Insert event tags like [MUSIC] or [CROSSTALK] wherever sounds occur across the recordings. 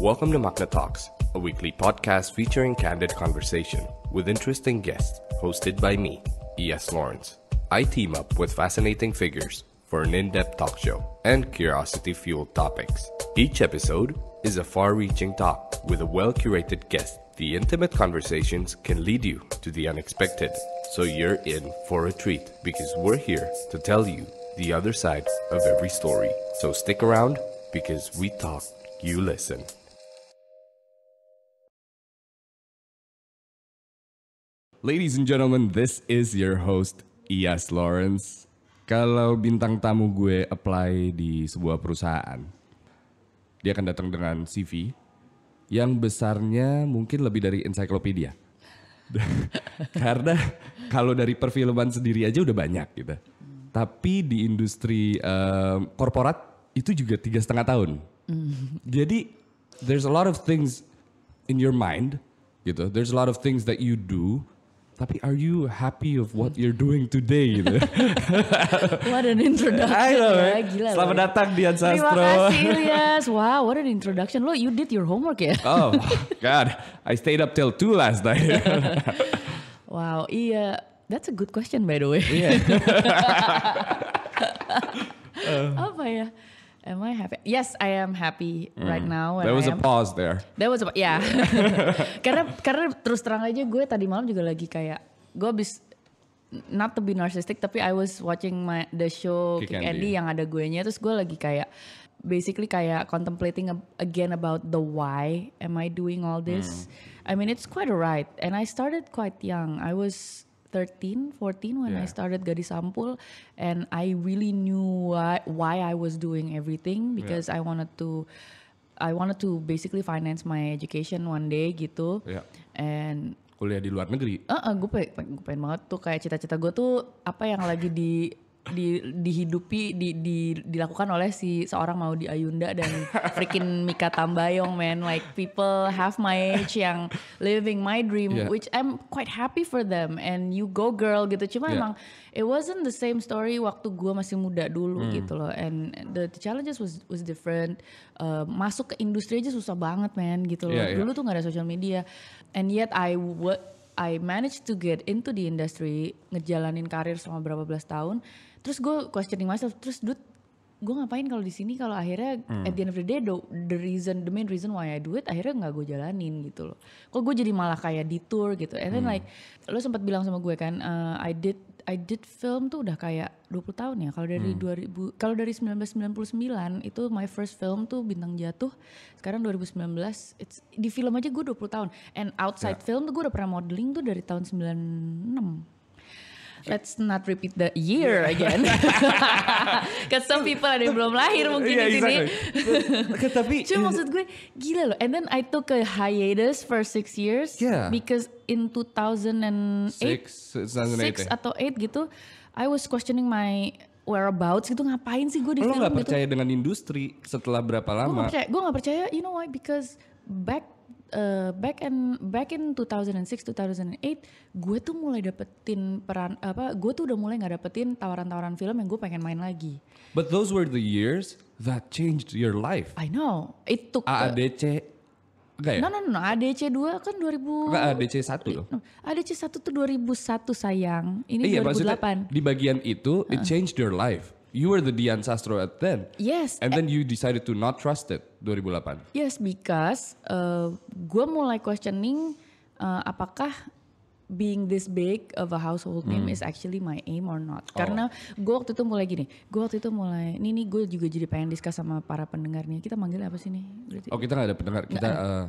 Welcome to Makna Talks, a weekly podcast featuring candid conversation with interesting guests, hosted by me, E.S. Lawrence. I team up with fascinating figures for an in depth talk show and curiosity fueled topics. Each episode is a far reaching talk with a well curated guest. The intimate conversations can lead you to the unexpected, so you're in for a treat because we're here to tell you the other side of every story. So stick around because we talk, you listen. Ladies and gentlemen, this is your host Ias e Lawrence. Kalau bintang tamu gue apply di sebuah perusahaan, dia akan datang dengan CV yang besarnya mungkin lebih dari ensiklopedia. [LAUGHS] Karena kalau dari perfilman sendiri aja udah banyak gitu. Tapi di industri um, korporat itu juga tiga setengah tahun. Mm. Jadi there's a lot of things in your mind gitu. There's a lot of things that you do tapi are you happy of what you're doing today [LAUGHS] what an introduction. I know, ya, gila Selamat loh. datang Dian Sastro. Terima kasih Ilyas. Wow, what an introduction. Lo you did your homework ya? oh god, I stayed up till 2 last night. [LAUGHS] wow, iya. That's a good question by the way. Yeah. [LAUGHS] Apa ya? Am I happy? Yes, I am happy mm. right now. There was I a pause there. There was a yeah. [LAUGHS] [LAUGHS] karena karena terus terang aja gue tadi malam juga lagi kayak gue abis not to be narcissistic tapi I was watching my the show Kick, Kick Andy. yang ada gue nya terus gue lagi kayak basically kayak contemplating again about the why am I doing all this. Mm. I mean it's quite right and I started quite young. I was 13, 14 when yeah. I started Gadis Sampul and I really knew why, why I was doing everything because yeah. I wanted to I wanted to basically finance my education one day gitu. Yeah. And kuliah di luar negeri. Uh, uh, gue pengen, gue pengen banget tuh kayak cita-cita gue tuh apa yang lagi di di, dihidupi di, di, dilakukan oleh si seorang mau di Ayunda dan [LAUGHS] freaking Mika Tambayong man like people have my age yang living my dream yeah. which I'm quite happy for them and you go girl gitu cuma yeah. emang it wasn't the same story waktu gue masih muda dulu hmm. gitu loh and the, the challenges was was different uh, masuk ke industri aja susah banget man gitu loh yeah, dulu yeah. tuh gak ada social media and yet I would I managed to get into the industry ngejalanin karir selama berapa belas tahun terus gue questioning myself terus dude gue ngapain kalau di sini kalau akhirnya hmm. at the end of the day the, the reason the main reason why I do it akhirnya nggak gue jalanin gitu loh kok gue jadi malah kayak di tour gitu and then hmm. like lo sempat bilang sama gue kan uh, I did I did film tuh udah kayak 20 tahun ya kalau dari hmm. 2000 kalau dari 1999 itu my first film tuh bintang jatuh sekarang 2019 it's di film aja gue 20 tahun and outside yeah. film tuh gue udah pernah modeling tuh dari tahun 96 let's not repeat the year again. [LAUGHS] Cause some people ada yang belum lahir mungkin yeah, di sini. Exactly. [LAUGHS] Tapi cuma maksud gue gila loh. And then I took a hiatus for six years yeah. because in 2008, six, 2008 six atau eight gitu, I was questioning my whereabouts gitu ngapain sih gue di oh, Lo film gak gitu? percaya gitu. dengan industri setelah berapa lama? Gue gak percaya, gue gak percaya you know why because back uh, eh, back and back in 2006 2008 gue tuh mulai dapetin peran apa gue tuh udah mulai nggak dapetin tawaran-tawaran film yang gue pengen main lagi. But those were the years that changed your life. I know. It took AADC Enggak ya? No, no, no, ADC 2 kan 2000 Enggak, ADC 1 loh. ADC 1 tuh 2001 sayang. Ini iya, 2008. Maksudnya, di bagian itu, uh. it changed your life you were the Dian Sastro at then. Yes. And then you decided to not trust it 2008. Yes, because uh, gue mulai questioning uh, apakah being this big of a household name hmm. is actually my aim or not. Oh. Karena gue waktu itu mulai gini, gue waktu itu mulai, ini nih gue juga jadi pengen discuss sama para pendengarnya. Kita manggil apa sih nih? Berarti? Oh kita gak ada pendengar, kita... Gak Uh,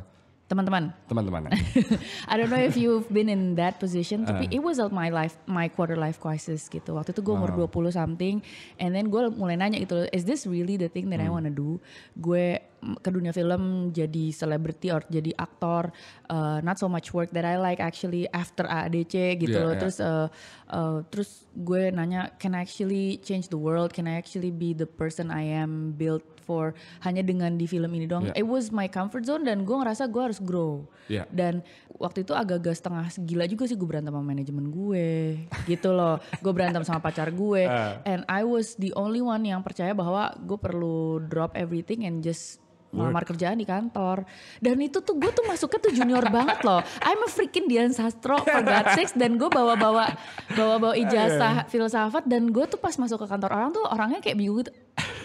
teman-teman. Teman-teman. [LAUGHS] I don't know if you've been in that position, uh. tapi it was my life, my quarter life crisis gitu. Waktu itu gue umur uh. 20 something, and then gue mulai nanya gitu, is this really the thing that hmm. I wanna do? Gue ke dunia film jadi selebriti or jadi aktor uh, not so much work that I like actually after ADC gitu yeah, loh yeah. terus uh, uh, terus gue nanya can I actually change the world can I actually be the person I am built for hanya dengan di film ini dong yeah. it was my comfort zone dan gue ngerasa gue harus grow yeah. dan waktu itu agak-agak setengah gila juga sih gue berantem sama manajemen gue gitu loh gue berantem sama pacar gue uh. [LAUGHS] and I was the only one yang percaya bahwa gue perlu drop everything and just ngelamar kerjaan di kantor. Dan itu tuh gue tuh masuknya tuh junior [LAUGHS] banget loh. I'm a freaking Dian Sastro for God six dan gue bawa-bawa bawa-bawa ijazah iya, iya. filsafat dan gue tuh pas masuk ke kantor orang tuh orangnya kayak bingung gitu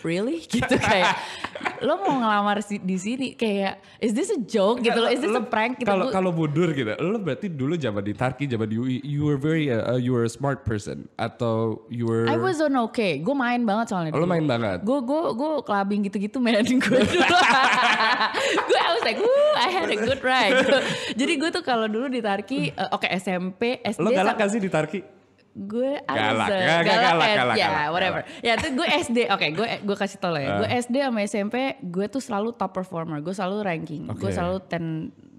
really [LAUGHS] gitu kayak lo mau ngelamar si, di sini kayak is this a joke gitu lo is this lo, a prank gitu kalau kalau mundur gitu lo berarti dulu zaman di Tarki zaman di UI you were very uh, uh, you were a smart person atau you were I was on okay gue main banget soalnya lo main banget gue gue gue kelabing gitu-gitu mainin gue dulu [LAUGHS] gue I was like Woo, I had a good ride [LAUGHS] jadi gue tuh kalau dulu di Tarki uh, oke okay, SMP SD lo galak kan sih di Tarki gue galak, galak, galak, galak, galak, ya, galak, whatever. Galak. Ya itu gue SD, oke, okay, gue gue kasih tau lo ya. Uh. Gue ah. SD sama SMP, gue tuh selalu top performer, gue selalu ranking, okay. gue selalu ten.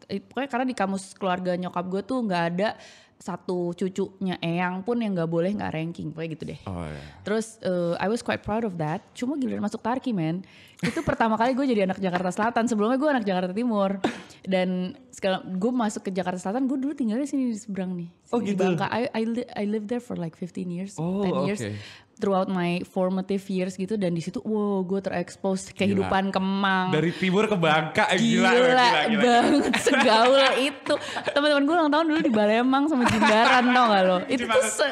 Pokoknya karena di kamus keluarga nyokap gue tuh nggak ada satu cucunya Eyang pun yang nggak boleh nggak ranking kayak gitu deh. Oh, yeah. Terus uh, I was quite proud of that. Cuma giliran masuk Tarki men, itu pertama kali gue jadi anak Jakarta Selatan. Sebelumnya gue anak Jakarta Timur dan sekarang gue masuk ke Jakarta Selatan. Gue dulu tinggal di sini di seberang nih. Oh oh gitu. Bangka. I, I, li I lived there for like 15 years, oh, 10 years throughout my formative years gitu dan di situ wow gue terekspos kehidupan gila. Kemang dari timur ke Bangka gila, gila, gila, gila banget segaul itu teman-teman gue ulang tahun dulu di Balemang sama Jimbaran tau gak lo [LAUGHS] itu tuh se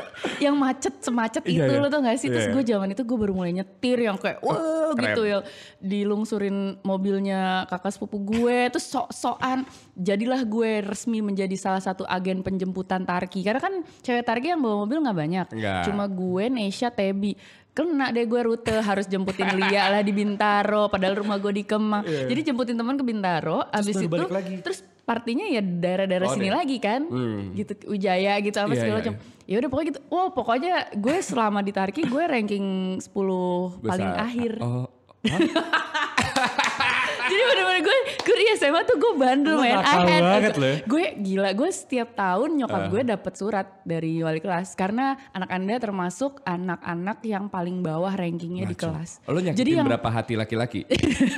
yang macet semacet iya, itu iya, lo tau gak sih terus iya, gue iya. zaman itu gue baru mulai nyetir yang kayak wow gitu ya dilungsurin mobilnya kakak sepupu gue terus sok-sokan jadilah gue resmi menjadi salah satu agen penjemputan Tarki karena kan cewek Tarki yang bawa mobil nggak banyak Enggak. cuma gue Nesha Tebi kena deh gue rute harus jemputin Lia lah di Bintaro padahal rumah gue di Kemang yeah. Iya. jadi jemputin teman ke Bintaro terus abis itu lagi. terus partinya ya daerah-daerah oh, sini deh. lagi kan hmm. gitu Ujaya gitu apa yeah, segala iya, macam iya. ya udah pokoknya gitu Oh pokoknya gue selama di Tarki gue ranking 10 Besar. paling akhir oh. [LAUGHS] Jadi bener-bener gue, gue di SMA tuh gue bandel men. I banget ya. Gue gila, gue setiap tahun nyokap uh. gue dapet surat dari wali kelas. Karena anak anda termasuk anak-anak yang paling bawah rankingnya di kelas. Lo nyakitin Jadi yang... berapa hati laki-laki?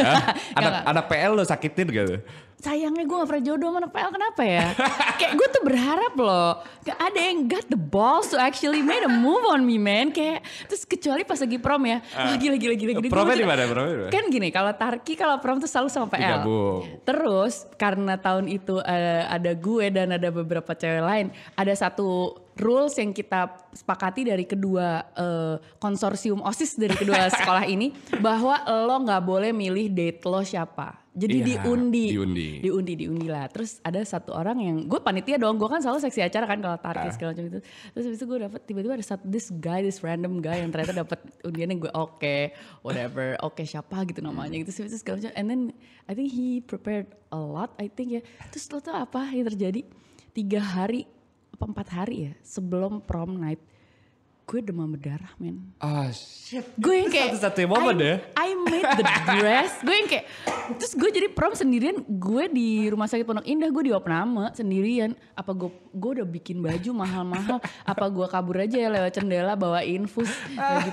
[LAUGHS] anak, anak PL lo sakitin gitu? sayangnya gue gak pernah jodoh sama anak PL kenapa ya? [LAUGHS] kayak gue tuh berharap loh, gak ada yang got the balls to actually made a move on me man. Kayak terus kecuali pas lagi prom ya, lagi-lagi-lagi-lagi ah. gila. Promnya di mana? Promnya Kan gini, kalau Tarki kalau prom tuh selalu sama PL. Terus karena tahun itu eh, ada gue dan ada beberapa cewek lain, ada satu rules yang kita sepakati dari kedua uh, konsorsium osis dari kedua [LAUGHS] sekolah ini bahwa lo nggak boleh milih date lo siapa jadi iya, diundi. Diundi. Diundi, diundi lah. Terus ada satu orang yang gue panitia dong. Gue kan selalu seksi acara kan kalau tarik ah. segala macam itu. Terus habis itu gue dapet tiba-tiba ada satu this guy, this random guy yang ternyata dapet undian yang gue oke, okay, whatever, oke okay, siapa gitu namanya gitu. Terus segala macam. And then I think he prepared a lot, I think ya. Terus lo tau apa yang terjadi? Tiga hari apa empat hari ya sebelum prom night gue demam berdarah men. Ah oh, shit. Gue yang kayak satu-satunya momen deh ya? I made the dress. gue yang kayak terus gue jadi prom sendirian. Gue di rumah sakit Pondok Indah gue di nama, sendirian. Apa gue gue udah bikin baju mahal-mahal. apa gue kabur aja ya lewat jendela bawa infus.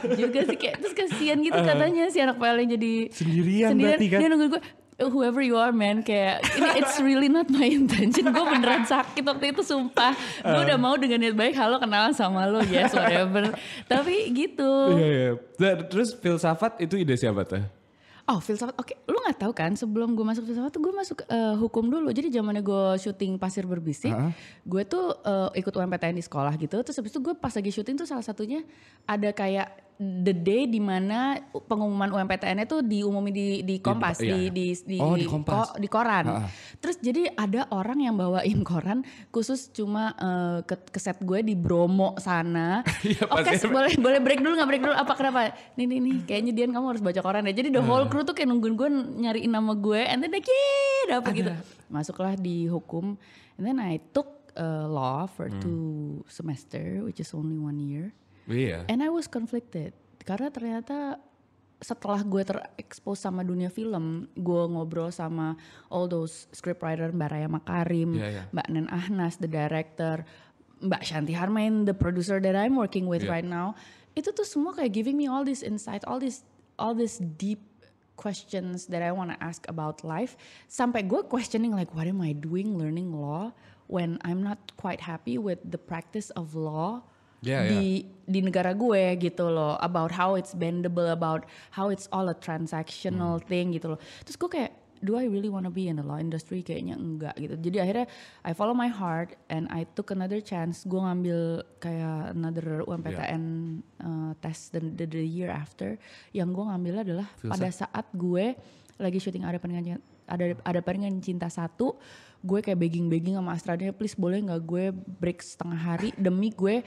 gitu juga sih kayak terus kasihan gitu ah. katanya si anak paling jadi sendirian, sendirian berarti kan. Dia nunggu gue whoever you are man kayak ini it's really not my intention gue beneran sakit waktu itu sumpah gue udah mau dengan niat baik halo kenalan sama lo yes whatever tapi gitu yeah, iya, iya. yeah. terus filsafat itu ide siapa tuh Oh filsafat, oke, okay. lu nggak tahu kan? Sebelum gue masuk filsafat tuh gue masuk uh, hukum dulu. Jadi zamannya gue syuting pasir berbisik, uh -huh. gue tuh uh, ikut UMPTN di sekolah gitu. Terus habis itu gue pas lagi syuting tuh salah satunya ada kayak the day di mana pengumuman UMPTN itu diumumi di di Kompas iya, di, iya. di, di, di oh, di, Kompas. Ko, di koran. Ha. Terus jadi ada orang yang bawain [LAUGHS] koran khusus cuma uh, ke, ke set gue di Bromo sana. [LAUGHS] Iya, ya, Oke, okay, boleh boleh break dulu nggak break dulu apa kenapa? Nih nih nih kayaknya Dian kamu harus baca koran ya. Jadi the whole crew tuh kayak nungguin gue nyariin nama gue and then like, yeah, apa gitu. Masuklah di hukum and then I took uh, law for hmm. two semester which is only one year Iya. And I was conflicted karena ternyata setelah gue terekspos sama dunia film, gue ngobrol sama all those scriptwriter Mbak Raya Makarim, yeah, yeah. Mbak Nen Ahnas, the director, Mbak Shanti Harmain, the producer that I'm working with yeah. right now. Itu tuh semua kayak giving me all this insight, all this all this deep questions that I wanna ask about life. Sampai gue questioning like what am I doing learning law when I'm not quite happy with the practice of law yeah, di yeah. di negara gue gitu loh about how it's bendable about how it's all a transactional hmm. thing gitu loh terus gue kayak do I really wanna be in the law industry? Kayaknya enggak gitu. Jadi akhirnya I follow my heart and I took another chance. Gue ngambil kayak another UMPTN yeah. uh, test the, the, the year after. Yang gue ngambil adalah pada saat gue lagi syuting ada pengen ada ada pengen cinta satu gue kayak begging begging sama Astrada please boleh nggak gue break setengah hari demi gue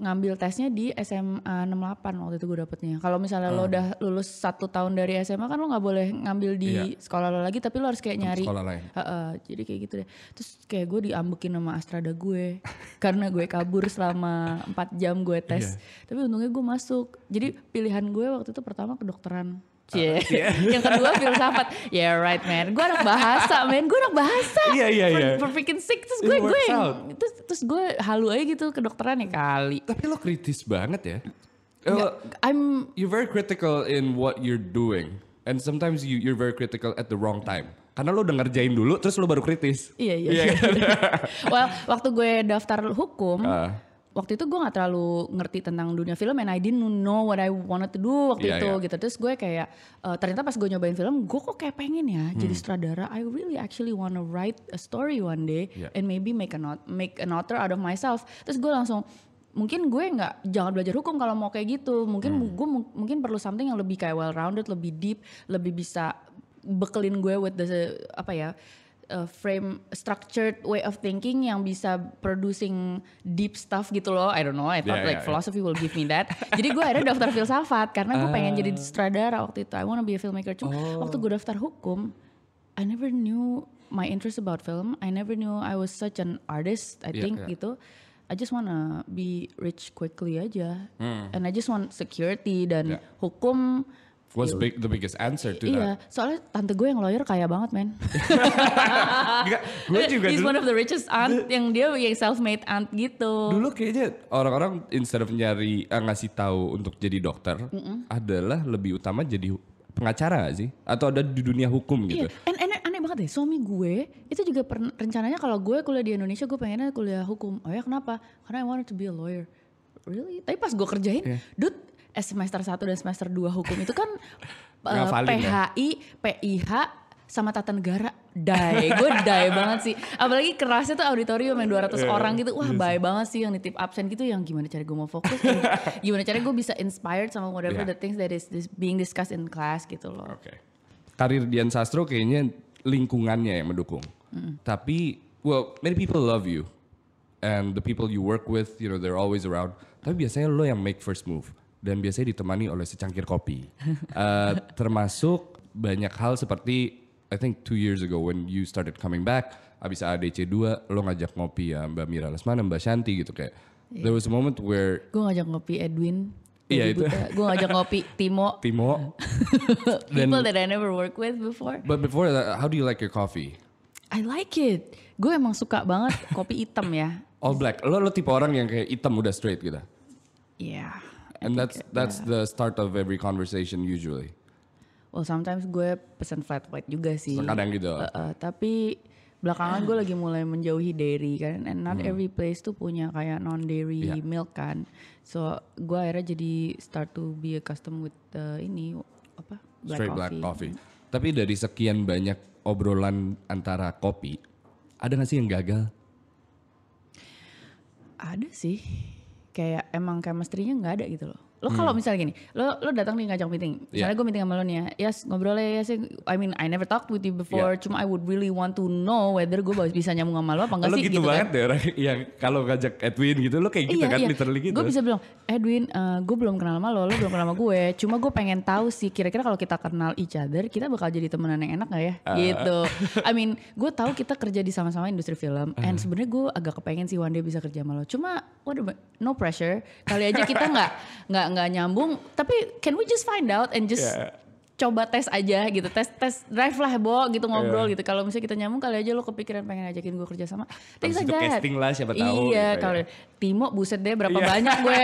ngambil tesnya di SMA 68 waktu itu gue dapetnya. Kalau misalnya hmm. lo ah. udah lulus satu tahun dari SMA kan lo nggak boleh ngambil di iya. sekolah lo lagi, tapi lo harus kayak nyari. Sekolah lain. Uh, uh, jadi kayak gitu deh. Terus kayak gue diambekin sama Astrada gue [LAUGHS] karena gue kabur selama 4 jam gue tes. Iya. Tapi untungnya gue masuk. Jadi pilihan gue waktu itu pertama kedokteran. Cie. Iya. Yeah. Iya. [LAUGHS] yang kedua filsafat. Yeah right man. Gue anak bahasa man. Gue anak bahasa. Iya iya iya. Berpikir sick terus gue gue terus, terus gue halu aja gitu ke dokteran ya kali. Tapi lo kritis banget ya. Nggak, I'm you're very critical in what you're doing and sometimes you you're very critical at the wrong time. Karena lo udah ngerjain dulu terus lo baru kritis. Iya iya. Yeah. Kan? [LAUGHS] well, waktu gue daftar hukum uh waktu itu gue nggak terlalu ngerti tentang dunia film and I didn't know what I wanted to do waktu yeah, itu yeah. gitu terus gue kayak uh, ternyata pas gue nyobain film gue kok kayak pengen ya hmm. jadi sutradara I really actually wanna write a story one day yeah. and maybe make a not make an author out of myself terus gue langsung mungkin gue nggak jangan belajar hukum kalau mau kayak gitu mungkin hmm. gue mungkin perlu something yang lebih kayak well rounded lebih deep lebih bisa bekelin gue with the apa ya uh, frame structured way of thinking yang bisa producing deep stuff gitu loh. I don't know, I thought yeah, like yeah, philosophy will give me that. jadi gue ada daftar [LAUGHS] filsafat karena gue uh. pengen jadi ah. sutradara waktu itu. I wanna be a filmmaker. Cuma oh. waktu gue daftar hukum, I never knew my interest about film. I never knew I was such an artist. I yeah, think yeah. gitu. I just wanna be rich quickly aja. Hmm. And I just want security dan yeah. hukum What's iya. big, the biggest answer to iya, that? Iya, soalnya tante gue yang lawyer kaya banget, men. [LAUGHS] gue juga He's dulu, one of the richest aunt the, yang dia yang self made aunt gitu. Dulu kayaknya orang-orang instead of nyari uh, ngasih tahu untuk jadi dokter mm -mm. adalah lebih utama jadi pengacara sih atau ada di dunia hukum gitu. Iya, and, and aneh banget deh suami gue itu juga rencananya kalau gue kuliah di Indonesia gue pengennya kuliah hukum. Oh ya kenapa? Karena I wanted to be a lawyer. Really? Tapi pas gue kerjain, yeah. dude Eh, semester 1 dan semester 2 hukum itu kan uh, [LAUGHS] eh, PHI, ya? PIH sama tata negara die gue die banget sih apalagi kerasnya tuh auditorium yang 200 yeah, orang gitu wah yes. Iya bye banget sih yang nitip absen gitu yang gimana cara gue mau fokus [LAUGHS] gimana cara gue bisa inspired sama whatever yeah. the things that is being discussed in class gitu loh oke okay. karir Dian Sastro kayaknya lingkungannya yang mendukung mm. tapi well many people love you and the people you work with you know they're always around tapi biasanya lo yang make first move dan biasanya ditemani oleh secangkir kopi. uh, termasuk banyak hal seperti I think two years ago when you started coming back, abis ADC 2 lo ngajak ngopi ya Mbak Mira Lesmana, Mbak Shanti gitu kayak. Yeah. There was a moment where gue ngajak ngopi Edwin. Iya itu. gue ngajak ngopi Timo. [LAUGHS] Timo. [LAUGHS] People that I never work with before. But before that, how do you like your coffee? I like it. Gue emang suka banget kopi hitam ya. All black. Lo lo tipe orang yang kayak hitam udah straight gitu. Iya. Yeah and that's ya. that's yeah. the start of every conversation usually well sometimes gue pesen flat white juga sih kadang gitu uh, uh, tapi belakangan gue lagi mulai menjauhi dairy kan and not hmm. every place tuh punya kayak non dairy yeah. milk kan so gue akhirnya jadi start to be a custom with uh, ini apa black straight coffee. black coffee mm-hmm. tapi dari sekian banyak obrolan antara kopi ada gak sih yang gagal ada sih kayak emang chemistry-nya nggak ada gitu loh. Lo hmm. kalau hmm. misalnya gini, lo lo datang nih ngajak meeting. Iya. Misalnya yeah. gue meeting sama lo nih ya, yes ngobrol ya yes, I mean I never talked with you before, yeah. cuma I would really want to know whether gue bisa nyambung sama lo apa enggak lo sih gitu, gitu kan. banget kan. deh orang yang kalau ngajak Edwin gitu lo kayak gitu iya, kan iya. literally gitu. Gue bisa bilang, Edwin uh, eh, gue belum kenal sama lo, lo belum kenal sama gue. Cuma gue pengen tahu sih kira-kira kalau kita kenal each other, kita bakal jadi temenan yang enak gak ya? Uh. Gitu. I mean gue tahu kita kerja di sama-sama industri film, uh. and hmm. sebenarnya gue agak kepengen sih one day bisa kerja sama lo. Cuma waduh no pressure kali aja kita nggak [LAUGHS] nggak nggak nyambung tapi can we just find out and just yeah. coba tes aja gitu tes tes drive lah bo gitu ngobrol yeah. gitu kalau misalnya kita nyambung kali aja lo kepikiran pengen ajakin gue kerja sama thanks aja casting lah siapa tahu iya gitu ya. kalau ya. Timo buset deh berapa yeah. banyak gue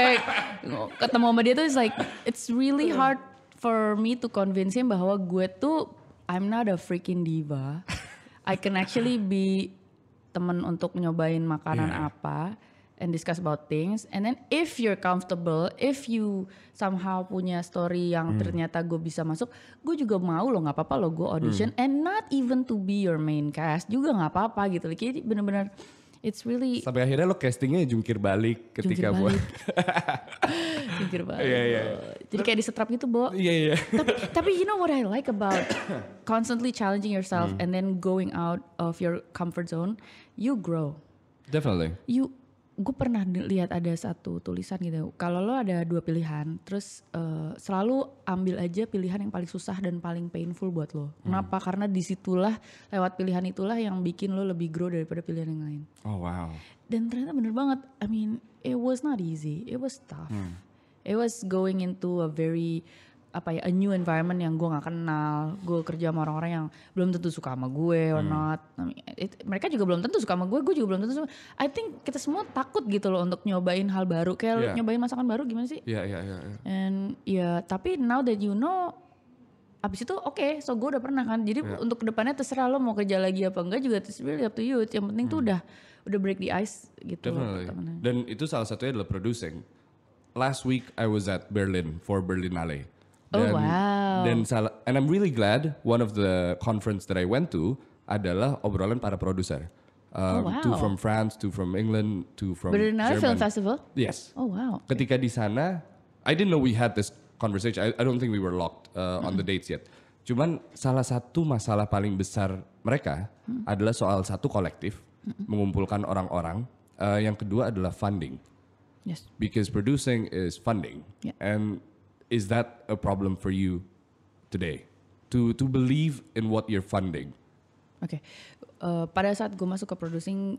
[LAUGHS] ketemu sama dia tuh it's like it's really iya. hard for me to convince him bahwa gue tuh I'm not a freaking diva [LAUGHS] I can actually be temen untuk nyobain makanan yeah. apa and discuss about things and then if you're comfortable if you somehow punya story yang hmm. ternyata gue bisa masuk gue juga mau loh nggak apa-apa loh gue hmm. audition hmm. and not even to be your main cast juga nggak apa-apa gitu loh jadi bener-bener it's really sampai akhirnya lo castingnya jungkir balik ketika [LAUGHS] jungkir balik. jungkir balik yeah, yeah. jadi kayak disetrap gitu bo yeah, yeah. tapi tapi you know what I like about [COUGHS] constantly challenging yourself hmm. and then going out of your comfort zone you grow definitely you gue pernah lihat ada satu tulisan gitu kalau lo ada dua pilihan terus uh, selalu ambil aja pilihan yang paling susah dan paling painful buat lo hmm. kenapa karena disitulah lewat pilihan itulah yang bikin lo lebih grow daripada pilihan yang lain oh wow dan ternyata bener banget I mean it was not easy it was tough hmm. it was going into a very apa ya a new environment yang gue nggak kenal gue kerja sama orang-orang yang belum tentu suka sama gue or hmm. not nah, It, mereka juga belum tentu suka sama gue gue juga belum tentu suka I think kita semua takut gitu loh untuk nyobain hal baru kayak yeah. nyobain masakan baru gimana sih yeah, yeah, yeah, yeah. and ya yeah, tapi now that you know abis itu oke okay, so gue udah pernah kan jadi yeah. untuk kedepannya terserah lo mau kerja lagi apa enggak juga it's really up to you yang penting hmm. tuh udah udah break the ice gitu loh, dan itu salah satunya adalah producing last week I was at Berlin for Berlinale Oh, dan, wow. Dan salah, and I'm really glad one of the conference that I went to adalah obrolan para produser. Oh, um, oh, wow. Two from France, two from England, two from But German. Film Festival? Yes. Oh wow. Ketika di sana, I didn't know we had this conversation. I, I don't think we were locked uh, mm-hmm. on the dates yet. Cuman salah satu masalah paling besar mereka hmm. adalah soal satu kolektif hmm. mengumpulkan orang-orang. Uh, yang kedua adalah funding. Yes. Because producing is funding. Yeah. And is that a problem for you today to to believe in what you're funding okay. uh, pada saat gue masuk ke producing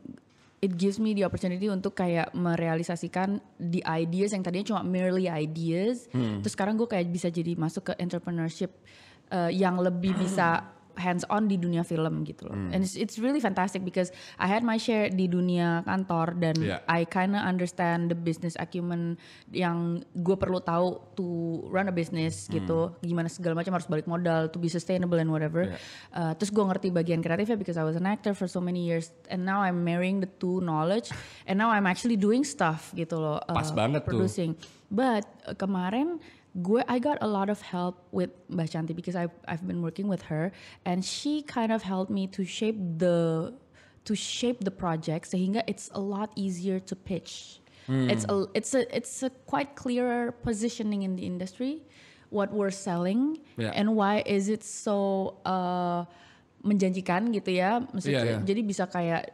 it gives me the opportunity untuk kayak merealisasikan the ideas yang tadinya cuma merely ideas hmm. terus sekarang gue kayak bisa jadi masuk ke entrepreneurship uh, yang lebih bisa hands on di dunia film gitu loh. Hmm. And it's, it's really fantastic because I had my share di dunia kantor dan yeah. I kinda understand the business acumen yang gue perlu tahu to run a business hmm. gitu. Gimana segala macam harus balik modal to be sustainable and whatever. Yeah. Uh, terus gue ngerti bagian kreatifnya because I was an actor for so many years and now I'm marrying the two knowledge and now I'm actually doing stuff gitu loh. Pas uh, banget producing. tuh. But uh, kemarin gue I got a lot of help with Mbak Chanti because I I've, I've been working with her and she kind of helped me to shape the to shape the project sehingga it's a lot easier to pitch. Hmm. It's a it's a it's a quite clearer positioning in the industry what we're selling yeah. and why is it so uh, menjanjikan gitu ya maksudnya yeah, yeah. jadi bisa kayak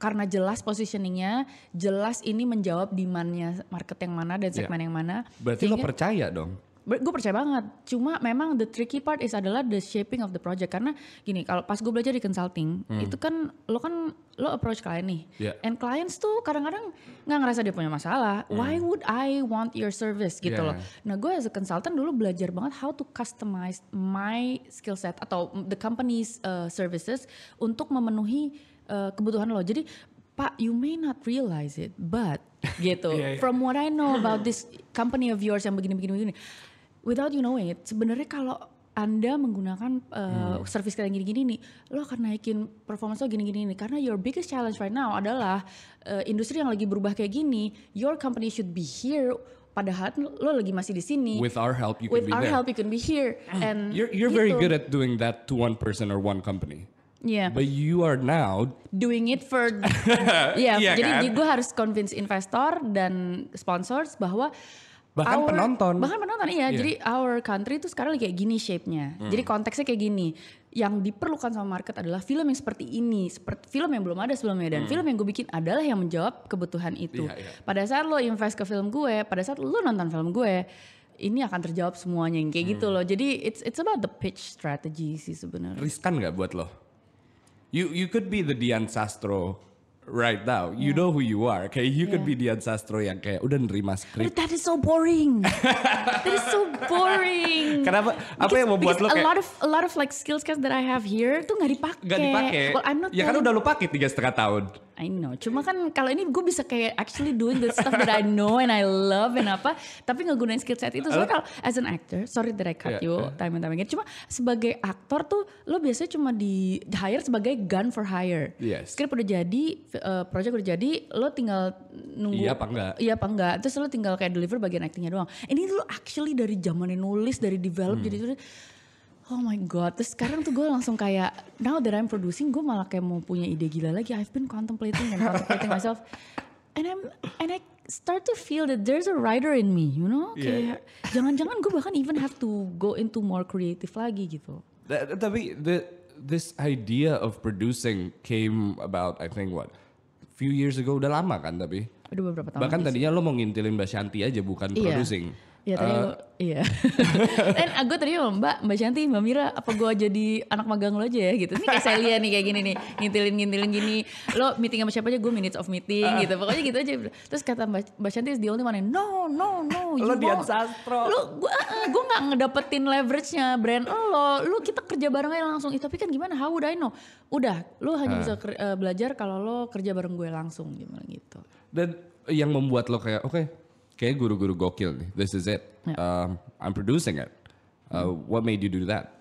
karena jelas positioningnya, jelas ini menjawab demandnya market yang mana dan iya. segmen yeah. yang mana. Berarti sehingga, lo percaya dong? Gue percaya banget. Cuma memang the tricky part is adalah the shaping of the project. Karena gini, kalau pas gue belajar di consulting, hmm. itu kan lo kan lo approach klien nih. Yeah. And clients tuh kadang-kadang nggak ngerasa dia punya masalah. Hmm. Why would I want your service gitu yeah. loh. Iya. Nah gue as a consultant dulu belajar banget how to customize my skill set atau the company's uh, services untuk memenuhi uh, kebutuhan lo. Jadi Pak, you may not realize it, but [LAUGHS] gitu. yeah, yeah. From what I know about [LAUGHS] this company of yours yang begini-begini, begini without you knowing it, sebenarnya kalau anda menggunakan uh, hmm. service kalian gini-gini nih, lo akan naikin performance lo gini-gini nih. Karena your biggest challenge right now adalah uh, industri yang lagi berubah kayak gini. Your company should be here. Padahal lo lagi masih di sini. With our help, you with can be there. our help, you can be here. Hmm. And you're you're gitu. very good at doing that to one person or one company. Yeah. But you are now doing it for [LAUGHS] yeah. yeah jadi kan? gue harus convince investor dan sponsors bahwa bahkan our, penonton bahkan penonton iya yeah. jadi our country itu sekarang kayak gini shape-nya hmm. jadi konteksnya kayak gini yang diperlukan sama market adalah film yang seperti ini seperti film yang belum ada sebelumnya dan hmm. film yang gue bikin adalah yang menjawab kebutuhan itu yeah, yeah. pada saat lo invest ke film gue pada saat lo nonton film gue ini akan terjawab semuanya yang kayak gitu hmm. gitu loh jadi it's it's about the pitch strategy sih sebenarnya riskan nggak buat lo you you could be the Dian Sastro right now. You know who you are. okay? you yeah. could be Dian Sastro yang kayak udah nerima skrip. But that is so boring. [LAUGHS] that is so boring. Kenapa? Because, apa yang membuat lo kayak? A lot of a lot of like skills that I have here tuh nggak dipakai. Gak dipakai. Well, I'm not. Ya kan udah lo pakai tiga setengah tahun. I know. Cuma kan kalau ini gue bisa kayak actually doing the stuff that I know and I love and apa. Tapi ngegunain skill set itu. Soalnya kalau as an actor, sorry that I cut yeah, you time and time again. Cuma sebagai aktor tuh lo biasanya cuma di hire sebagai gun for hire. Yes. Script udah jadi, uh, project udah jadi, lo tinggal nunggu. Iya apa enggak? Iya apa enggak. Terus lo tinggal kayak deliver bagian actingnya doang. Ini lo actually dari zamannya nulis, dari develop hmm. jadi itu oh my god terus sekarang tuh gue langsung kayak now that I'm producing gue malah kayak mau punya ide gila lagi I've been contemplating and contemplating myself and I'm and I start to feel that there's a writer in me you know kayak yeah. jangan-jangan gue bahkan even have to go into more creative lagi gitu tapi the, this idea of producing came about I think what few years ago udah lama kan tapi Udah beberapa tahun. Bahkan tadinya lo mau ngintilin Mbak Shanti aja bukan iya. producing. Ya tadi uh, eh. gue, iya. [LAUGHS] Dan ah, gue tadi sama Mbak, Mbak Shanti, Mbak Mira, apa gue jadi anak magang lo aja ya gitu. Ini kayak Celia nih kayak gini nih, ngintilin-ngintilin gini. Lo meeting sama siapa aja, gue minutes of meeting uh. gitu. Pokoknya gitu aja. Terus kata Mbak, Mbak Shanti, the only one no, no, no. Lo Dian Sastro. Lo, gue ah, ah, gue gak ngedapetin leverage-nya brand lo. Lo kita kerja bareng aja langsung. tapi kan gimana, how would I know? Udah, lo hanya uh. bisa ker, uh, belajar kalau lo kerja bareng gue langsung. Gimana gitu. Dan yang membuat lo kayak, oke okay, kayak guru-guru gokil nih. This is it. Yeah. Uh, I'm producing it. Uh, what made you do that?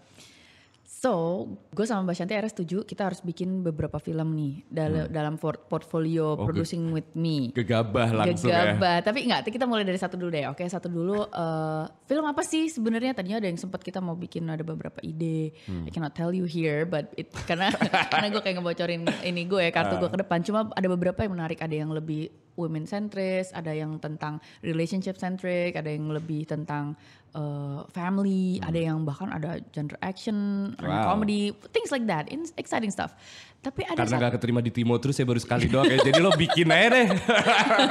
So, gue sama Mbak Shanti akhirnya setuju kita harus bikin beberapa film nih dal hmm. dalam portfolio oh, Producing With Me. Gegabah langsung Gegabah. ya. Gegabah, tapi enggak, kita mulai dari satu dulu deh. Oke, satu dulu uh, film apa sih sebenarnya tadinya ada yang sempat kita mau bikin ada beberapa ide hmm. I cannot tell you here but it [LAUGHS] karena karena gue kayak ngebocorin ini gue ya kartu uh. Ah. gue ke depan cuma ada beberapa yang menarik ada yang lebih women centric ada yang tentang relationship centric ada yang lebih tentang uh, family hmm. ada yang bahkan ada gender action wow. comedy things like that It's exciting stuff tapi ada Karena nggak gak keterima di Timo terus saya baru sekali doang ya. Jadi lo bikin aja deh.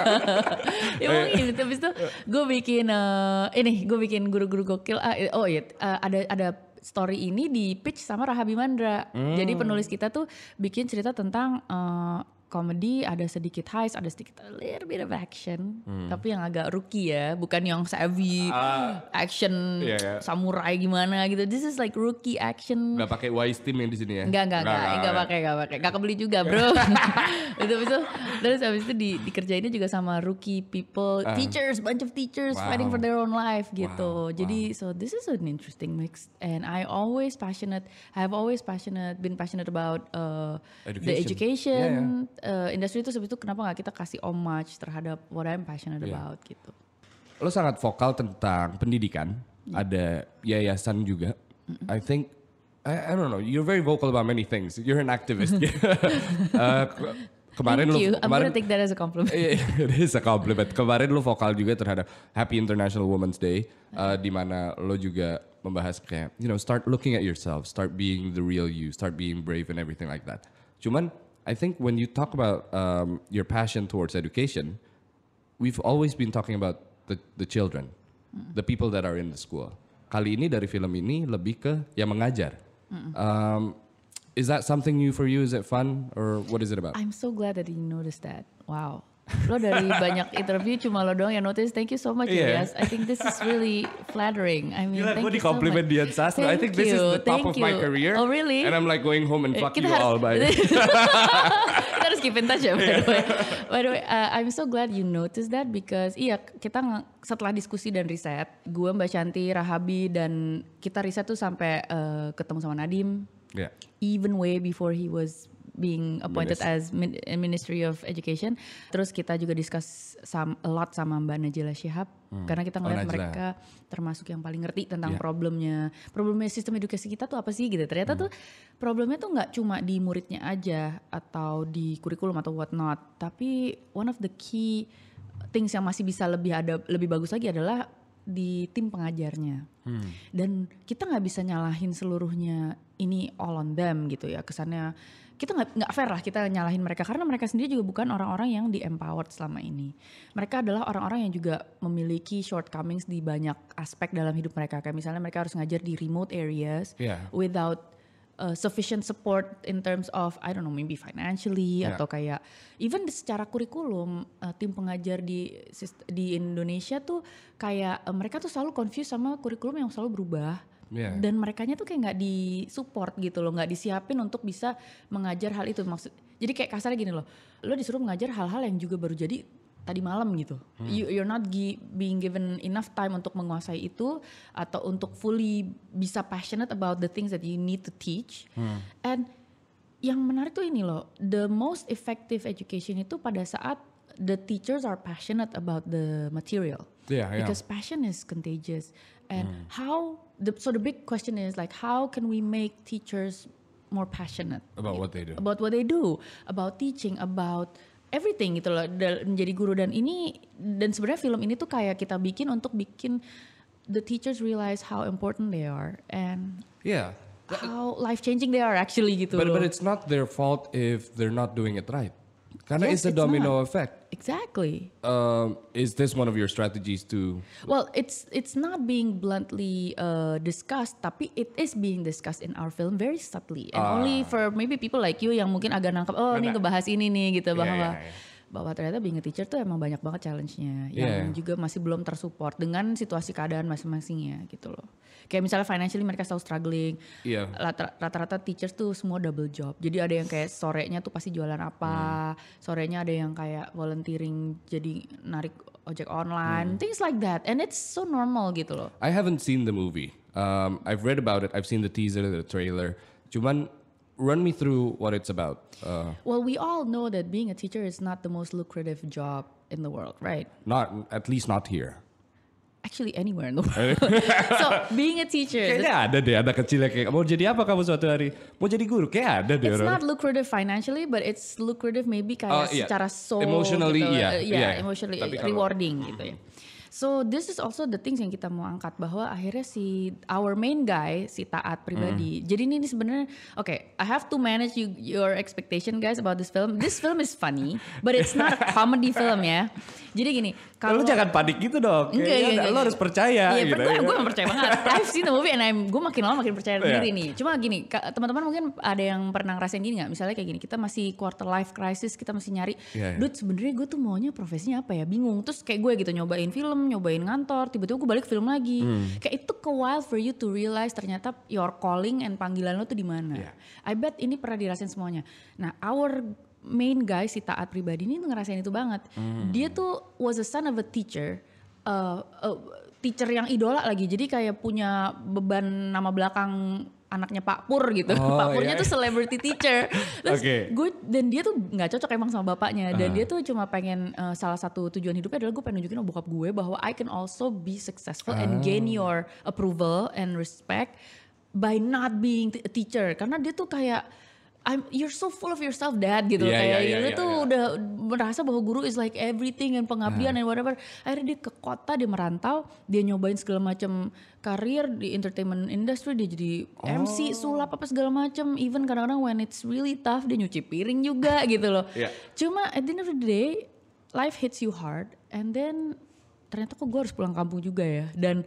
[LAUGHS] ya mungkin. Tapi gitu. itu gue bikin uh, ini gue bikin guru-guru gokil. Uh, oh iya uh, ada ada story ini di pitch sama Rahabi Mandra. Hmm. Jadi penulis kita tuh bikin cerita tentang uh, komedi ada sedikit heist ada sedikit a little bit of action hmm. tapi yang agak rookie ya bukan yang savvy uh, action yeah, yeah. samurai gimana gitu this is like rookie action nggak pakai wise team yang di sini ya nggak nggak nggak nggak pakai nggak pakai nggak kebeli juga bro iya. [LAUGHS] itu itu terus habis itu di, dikerjainnya juga sama rookie people uh, teachers bunch of teachers wow. fighting for their own life gitu wow, jadi wow. so this is an interesting mix and I always passionate I have always passionate been passionate about uh, education. the education yeah, yeah uh, industri itu sebetulnya kenapa nggak kita kasih homage terhadap what I'm passionate yeah. about gitu. Lo sangat vokal tentang pendidikan, yeah. ada yayasan juga. Mm-hmm. I think I, I don't know, you're very vocal about many things. You're an activist. uh, [LAUGHS] kemarin lo you. kemarin, I'm gonna take that as a compliment. Iya, iya, [LAUGHS] it is a compliment. Kemarin lo vokal juga terhadap Happy International Women's Day, uh, di mana lo juga membahas kayak, you know, start looking at yourself, start being the real you, start being brave and everything like that. Cuman I think when you talk about um, your passion towards education, we've always been talking about the, the children, mm. the people that are in the school. Kali ini dari film ini lebih ke yang mengajar. Mm. Um, is that something new for you? Is it fun or what is it about? I'm so glad that you noticed that. Wow. lo dari banyak interview cuma lo doang yang notice. Thank you so much, yeah. Ilyas. I think this is really flattering. I mean, Gila, thank gue you so much. Dian Sastro. Thank I think this is the top of my career. Oh really? And I'm like going home and eh, fuck Kita you all by [LAUGHS] Kita harus keep in touch ya by the iya. way. By the way, uh, I'm so glad you noticed that because iya kita setelah diskusi dan riset, gue Mbak Shanti, Rahabi dan kita riset tuh sampai eh, ketemu sama Nadim. Yeah. Even way before he was being appointed Minister. as eh, Ministry of Education. Terus kita juga discuss some, a lot sama Mbak Najila Shihab hmm. karena kita oh, ngeliat oh, mereka termasuk yang paling ngerti tentang yeah. problemnya. Problemnya sistem edukasi kita tuh apa sih gitu. Ternyata hmm. tuh problemnya tuh nggak cuma di muridnya aja atau di kurikulum atau what not, tapi one of the key things yang masih bisa lebih ada lebih bagus lagi adalah di tim pengajarnya. Hmm. Dan kita nggak bisa nyalahin seluruhnya ini all on them gitu ya kesannya kita nggak nggak fair lah kita nyalahin mereka karena mereka sendiri juga bukan orang-orang yang di empowered selama ini. Mereka adalah orang-orang yang juga memiliki shortcomings di banyak aspek dalam hidup mereka. Kayak misalnya mereka harus ngajar di remote areas yeah. without uh, sufficient support in terms of I don't know maybe financially yeah. atau kayak even secara kurikulum uh, tim pengajar di di Indonesia tuh kayak uh, mereka tuh selalu confused sama kurikulum yang selalu berubah. Yeah. Dan mereka tuh kayak nggak support gitu loh, nggak disiapin untuk bisa mengajar hal itu maksud. Jadi kayak kasarnya gini loh, lo disuruh mengajar hal-hal yang juga baru jadi tadi malam gitu. Hmm. You, you're not gi being given enough time untuk menguasai itu atau untuk fully bisa passionate about the things that you need to teach. Hmm. And yang menarik tuh ini loh, the most effective education itu pada saat the teachers are passionate about the material. Yeah, yeah. Because passion is contagious. And hmm. how the so the big question is like how can we make teachers more passionate about what they do. About what they do, about teaching, about everything gitu loh menjadi guru dan ini dan sebenarnya film ini tuh kayak kita bikin untuk bikin the teachers realize how important they are and yeah how life changing they are actually gitu but, But it's not their fault if they're not doing it right. Karena yes, it's a domino it's effect. Exactly. Um, is this one of your strategies to? Well, it's it's not being bluntly uh, discussed, tapi it is being discussed in our film very subtly and only ah. for maybe people like you yang mungkin agak nangkap oh ini ngebahas ini nih gitu yeah, bahwa. Yeah, yeah. bahwa ternyata being a teacher tuh emang banyak banget challenge-nya yeah. juga masih belum tersupport dengan situasi keadaan masing-masingnya gitu loh. Kayak misalnya financially mereka selalu struggling. Yeah. Rata-rata teachers tuh semua double job. Jadi ada yang kayak sorenya tuh pasti jualan apa, hmm. sorenya ada yang kayak volunteering jadi narik ojek online, hmm. things like that. And it's so normal gitu loh. I haven't seen the movie. Um, I've read about it, I've seen the teaser, the trailer. Cuman run me through what it's about. Uh, well, we all know that being a teacher is not the most lucrative job in the world, right? Not at least not here. Actually, anywhere in the [LAUGHS] world. so, being a teacher. Kayaknya ada deh, ada kecilnya kayak mau jadi apa kamu suatu hari? Mau jadi guru? Kayak ada deh. It's not lucrative financially, but it's lucrative maybe kayak uh, oh, yeah. secara soul. Emotionally, gitu. yeah, uh, yeah, yeah, iya. emotionally rewarding gitu ya. So this is also the things yang kita mau angkat bahwa akhirnya si our main guy si taat pribadi. Mm. Jadi ini, ini sebenarnya oke, okay, I have to manage you, your expectation guys about this film. This film is funny, but it's not a [LAUGHS] comedy film ya. Jadi gini, kalau lu jangan panik gitu dong. Enggak, enggak, enggak, lu harus percaya. Iya, gitu, gue ya. gue percaya banget. [LAUGHS] I've seen the movie and I'm gue makin lama makin percaya yeah. nih. Cuma gini, teman-teman mungkin ada yang pernah ngerasain gini nggak? Misalnya kayak gini, kita masih quarter life crisis, kita masih nyari, yeah, yeah. dude sebenarnya gue tuh maunya profesinya apa ya? Bingung. Terus kayak gue gitu nyobain film, nyobain ngantor tiba-tiba gue balik film lagi hmm. kayak itu ke while for you to realize ternyata your calling and panggilan lo tuh di mana yeah. I bet ini pernah dirasain semuanya nah our main guys si taat pribadi ini ngerasain itu banget hmm. dia tuh was a son of a teacher uh, uh, teacher yang idola lagi jadi kayak punya beban nama belakang anaknya Pak Pur gitu. Oh, Pak Purnya iya. tuh celebrity teacher. Terus okay. gue dan dia tuh nggak cocok emang sama bapaknya dan uh. dia ah. tuh cuma pengen uh, salah satu tujuan hidupnya adalah gue pengen nunjukin sama bokap gue bahwa I can also be successful uh. and ah. gain your approval and respect by not being a teacher karena dia tuh kayak I'm you're so full of yourself dad gitu yeah, iya, kayak yeah, yeah, itu iya, yeah, tuh yeah. udah merasa bahwa guru is like everything and pengabdian hmm. and whatever akhirnya dia ke kota dia merantau dia nyobain segala macam karir di entertainment industry dia jadi oh. MC sulap apa segala macam even kadang-kadang when it's really tough dia nyuci piring juga [LAUGHS] gitu loh yeah. cuma at the end of the day life hits you hard and then ternyata kok gue harus pulang kampung juga ya dan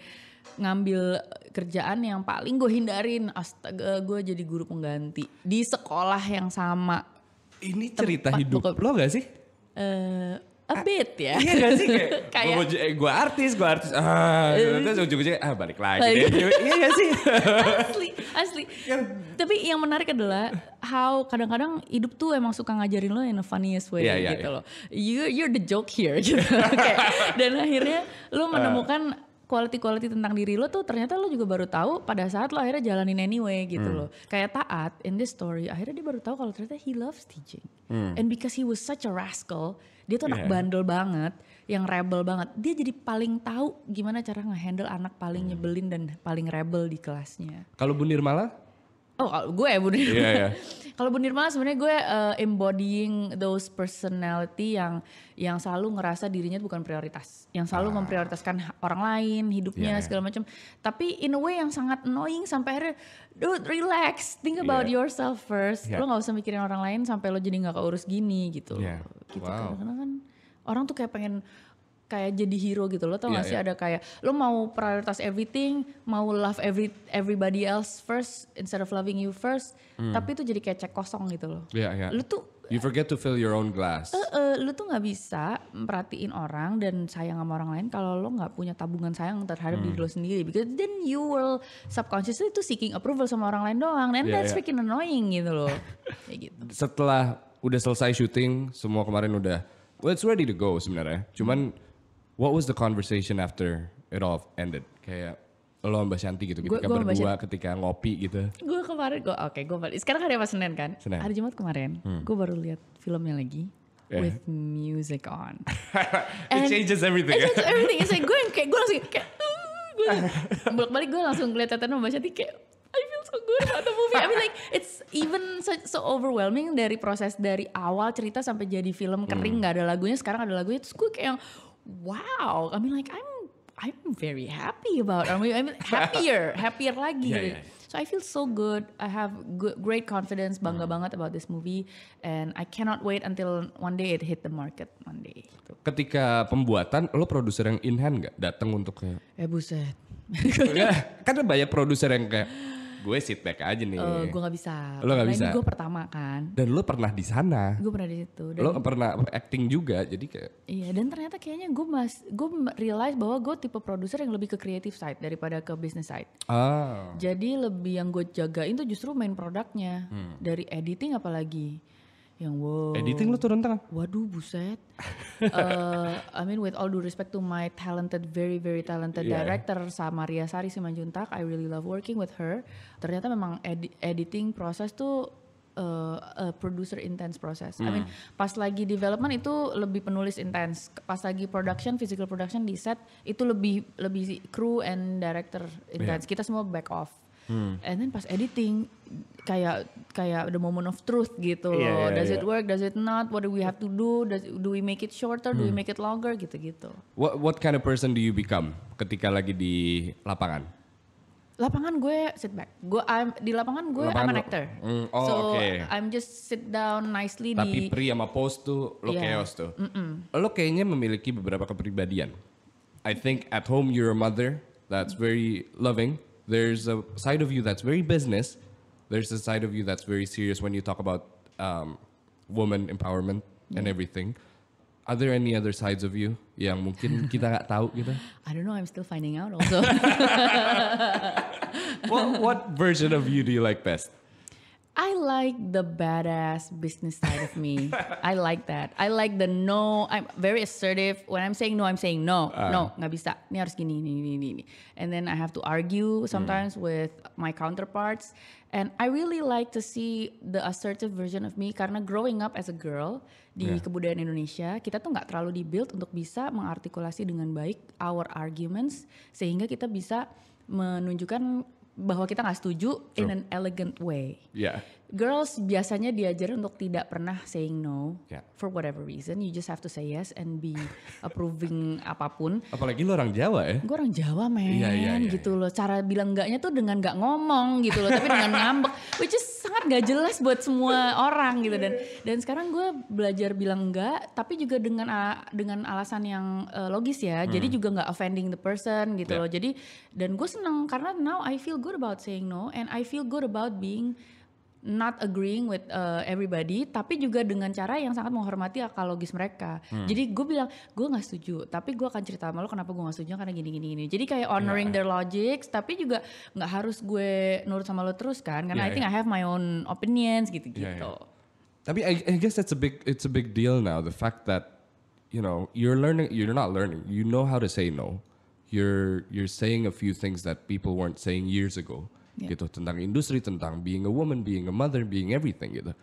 ngambil kerjaan yang paling gue hindarin astaga gue jadi guru pengganti di sekolah yang sama ini cerita Tempat hidup lo gak sih uh, a bit ya iya gak sih kayak, [LAUGHS] kayak eh, gue, artis gue artis ah eh. terus ujung-ujungnya ah balik lagi iya gak sih asli asli yang, tapi yang menarik adalah how kadang-kadang hidup tuh emang suka ngajarin lo yang the funniest way yeah, iya, gitu yeah. loh you you're the joke here gitu okay. [LAUGHS] dan akhirnya lo menemukan uh quality-quality tentang diri lo tuh ternyata lo juga baru tahu pada saat lo akhirnya jalanin anyway gitu hmm. loh. Kayak taat in this story akhirnya dia baru tahu kalau ternyata he loves teaching. Hmm. And because he was such a rascal, dia tuh yeah. anak bandel banget, yang rebel banget. Dia jadi paling tahu gimana cara ngehandle anak paling hmm. nyebelin dan paling rebel di kelasnya. Kalau Bu Nirmala? Oh, gue ya, Bu Nirmala. Yeah, iya. [LAUGHS] yeah. Kalau Bu Nirmala sebenarnya gue uh, embodying those personality yang yang selalu ngerasa dirinya bukan prioritas, yang selalu ah. memprioritaskan orang lain, hidupnya yeah, iya. segala macam. Tapi in a way yang sangat annoying sampai akhirnya, dude relax, think iya. about yeah. yourself first. Yeah. Lo nggak usah mikirin orang lain sampai lo jadi nggak keurus gini gitu. Yeah. Gitu kan, wow. Karena kan orang tuh kayak pengen kayak jadi hero gitu lo tau yeah, gak sih yeah. ada kayak lo mau prioritas everything mau love every everybody else first instead of loving you first hmm. tapi itu jadi kayak cek kosong gitu loh yeah, yeah. lo tuh You forget to fill your own glass. Uh, uh, lo tuh nggak bisa perhatiin orang dan sayang sama orang lain kalau lo nggak punya tabungan sayang terhadap hmm. diri lo sendiri. Because then you will subconsciously itu seeking approval sama orang lain doang. And yeah, that's yeah. freaking annoying gitu loh. [LAUGHS] ya gitu. Setelah udah selesai syuting, semua kemarin udah, well it's ready to go sebenarnya. Cuman hmm What was the conversation after it all ended? Kayak lo sama Mbak Shanti gitu ketika gua, berdua, berdua ketika ngopi gitu. Gue kemarin gue oke okay, gue balik. Sekarang hari apa Senin kan? Senin. Hari Jumat kemarin. Hmm. Gue baru lihat filmnya lagi. Yeah. With music on. [LAUGHS] it changes everything. It changes everything. It's like gue yang kayak gue langsung kayak gue [LAUGHS] bolak balik gue langsung ngeliat Teten sama Mbak Shanti kayak I feel so good about the movie. I mean like it's even so, so overwhelming dari proses dari awal cerita sampai jadi film kering hmm. nggak hmm. ada lagunya sekarang ada lagunya terus gue kayak yang wow I mean like I'm I'm very happy about I mean, i'm [LAUGHS] happier happier lagi yeah, yeah, so I feel so good I have good, great confidence bangga hmm. banget about this movie and I cannot wait until one day it hit the market one day gitu. ketika pembuatan lo produser yang in hand gak datang untuk kayak eh buset [LAUGHS] iya, kan banyak produser yang kayak gue sit back aja nih. Uh, eh, gue gak bisa. Lo gak bisa. Gue pertama kan. Dan lo pernah di sana. Gue pernah di situ. Dan lo pernah acting juga, jadi kayak. Iya, dan ternyata kayaknya gue mas, gue realize bahwa gue tipe produser yang lebih ke creative side daripada ke business side. Ah. Jadi lebih yang gue jagain tuh justru main produknya hmm. dari editing apalagi yang wow. Editing lu turun tangan? Waduh buset. uh, [LAUGHS] I mean with all due respect to my talented, very very talented yeah. director sama Ria Sari Simanjuntak, I really love working with her. Ternyata memang edi editing proses tuh uh, uh, producer intense proses. Hmm. I mean hmm. pas lagi development itu lebih penulis intense. Pas lagi production, physical production di set itu lebih lebih crew and director iya. intense. Yeah. Kita semua back off hmm. and then pas editing kayak kayak the moment of truth gitu iya, loh. Yeah, does yeah. it work? Does it not? What do we have to do? Does, do we make it shorter? Hmm. Do we hmm. make it longer? Gitu-gitu. What what kind of person do you become ketika lagi di lapangan? Lapangan gue sit back. Gue I'm di lapangan gue lapangan I'm an actor. Mm, oh, so okay. I'm just sit down nicely Tapi di Tapi pre sama post tuh lo yeah. chaos tuh. Mm -mm. Lo kayaknya memiliki beberapa kepribadian. I think at home you're a mother that's very loving. there's a side of you that's very business. There's a side of you that's very serious when you talk about um, woman empowerment yeah. and everything. Are there any other sides of you yang mungkin [LAUGHS] kita nggak tahu gitu? I don't know. I'm still finding out. Also. [LAUGHS] well, what version of you do you like best? I like the badass business side of me. [LAUGHS] I like that. I like the no. I'm very assertive. When I'm saying no, I'm saying no, uh. no, nggak bisa. Ini harus gini, ini, ini, ini. And then I have to argue sometimes mm. with my counterparts. And I really like to see the assertive version of me karena growing up as a girl di yeah. kebudayaan Indonesia, kita tuh nggak terlalu dibuild untuk bisa mengartikulasi dengan baik our arguments sehingga kita bisa menunjukkan bahwa kita nggak setuju True. in an elegant way. Yeah. Girls biasanya diajar untuk tidak pernah saying no yeah. for whatever reason. You just have to say yes and be [LAUGHS] approving apapun. Apalagi lo orang Jawa ya? Eh. Gue orang Jawa men, yeah, yeah, yeah, gitu yeah. loh. Cara bilang enggaknya tuh dengan nggak ngomong gitu loh, tapi dengan ngambek, which is Kan nggak gak jelas buat semua orang gitu dan dan sekarang gue belajar bilang enggak tapi juga dengan dengan alasan yang uh, logis ya. Hmm. Jadi juga nggak offending the person gitu yeah. loh. Jadi dan gue seneng karena now I feel good about saying no and I feel good about being not agreeing with uh, everybody, tapi juga dengan cara yang sangat menghormati akal logis mereka. Hmm. Jadi gue bilang gue nggak setuju, tapi gue akan cerita sama lo kenapa gue nggak setuju karena gini gini gini. Jadi kayak honoring yeah. their logics, tapi juga nggak harus gue nurut sama lo terus kan, karena yeah, I think yeah. I have my own opinions gitu iya, gitu. Yeah, yeah. Tapi I, I guess that's a big it's a big deal now the fact that you know you're learning you're not learning you know how to say no. You're you're saying a few things that people weren't saying years ago yeah. gitu tentang industri tentang being a woman being a mother being everything gitu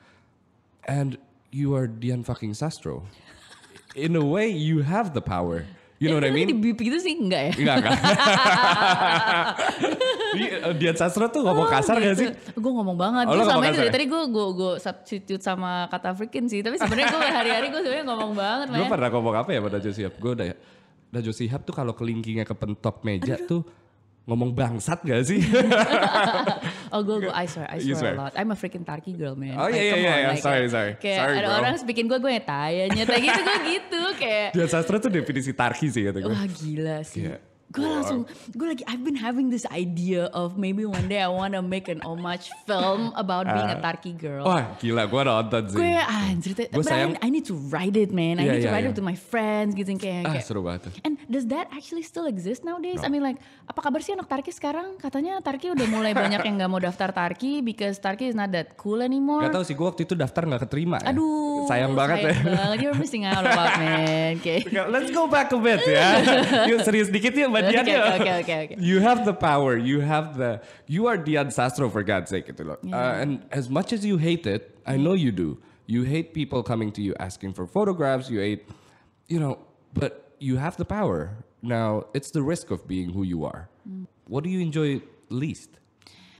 and you are Dian fucking Sastro [LAUGHS] in a way you have the power You know ya, what I mean? Di bip gitu sih enggak ya? Enggak, enggak. [LAUGHS] Iya, eh, Dian Sastro tuh ngomong oh, kasar gitu. sih? Gue ngomong banget. Oh, gue sama itu tadi gue gue gue substitute sama kata freaking sih. Tapi sebenarnya gue hari-hari gue sebenarnya ngomong banget. Gue pernah ngomong apa ya pada Josihab? Gue udah Najwa ya. Sihab tuh kalau kelingkingnya ke pentok meja Aduh. tuh ngomong bangsat gak sih? [LAUGHS] oh gue gue I swear I swear, swear a lot. I'm a freaking tarky girl man. Oh iya iya iya sorry sorry. Kayak sorry, ada bro. orang bikin gue gue tanya Kayak gitu gue gitu kayak. Dia sastra tuh definisi tarki sih kata gue. Wah gila sih. Yeah gue langsung gue lagi I've been having this idea of maybe one day I wanna make an homage film about uh, being a ah. Tarki girl. Wah gila gue nonton sih. Gue ah, anjir, ah, gue sayang. I, need to write it man. I yeah, need to write iya, yeah. it iya. to my friends gitu kayak. Ah kayak. seru banget. And does that actually still exist nowadays? No. I mean like apa kabar sih anak Tarki sekarang? Katanya Tarki udah mulai banyak yang nggak mau daftar Tarki because Tarki is not that cool anymore. Gak tau sih gue waktu itu daftar nggak keterima. Ya. Aduh. Sayang banget sayang ya. Banget. You're missing out lot, man. [LAUGHS] Okay. Let's go back a bit ya. [LAUGHS] Yuk serius dikit ya? but okay, yeah, okay, okay, okay, You have the power. You have the. You are Dian Sastro for God's sake, uh, Yeah. Uh, and as much as you hate it, I know you do. You hate people coming to you asking for photographs. You hate, you know, but you have the power. Now it's the risk of being who you are. Mm. What do you enjoy least?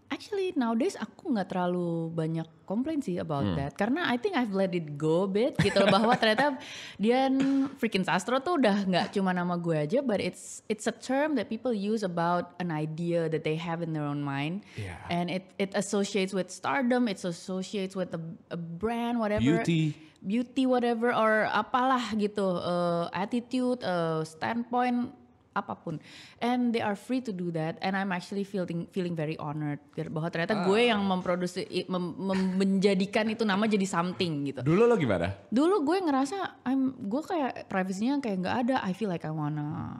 Actually nowadays aku nggak terlalu banyak komplain sih about hmm. that karena I think I've let it go a bit gitu loh bahwa ternyata [LAUGHS] Dian freaking Sastro tuh udah nggak cuma nama gue aja but it's it's a term that people use about an idea that they have in their own mind yeah. and it it associates with stardom it associates with a, a brand whatever beauty beauty whatever or apalah gitu uh, attitude uh, standpoint apapun and they are free to do that and I'm actually feeling feeling very honored gitu. bahwa ternyata uh. gue yang memproduksi mem, mem, menjadikan itu nama jadi something gitu dulu lo gimana dulu gue ngerasa I'm gue kayak privasinya kayak nggak ada I feel like I wanna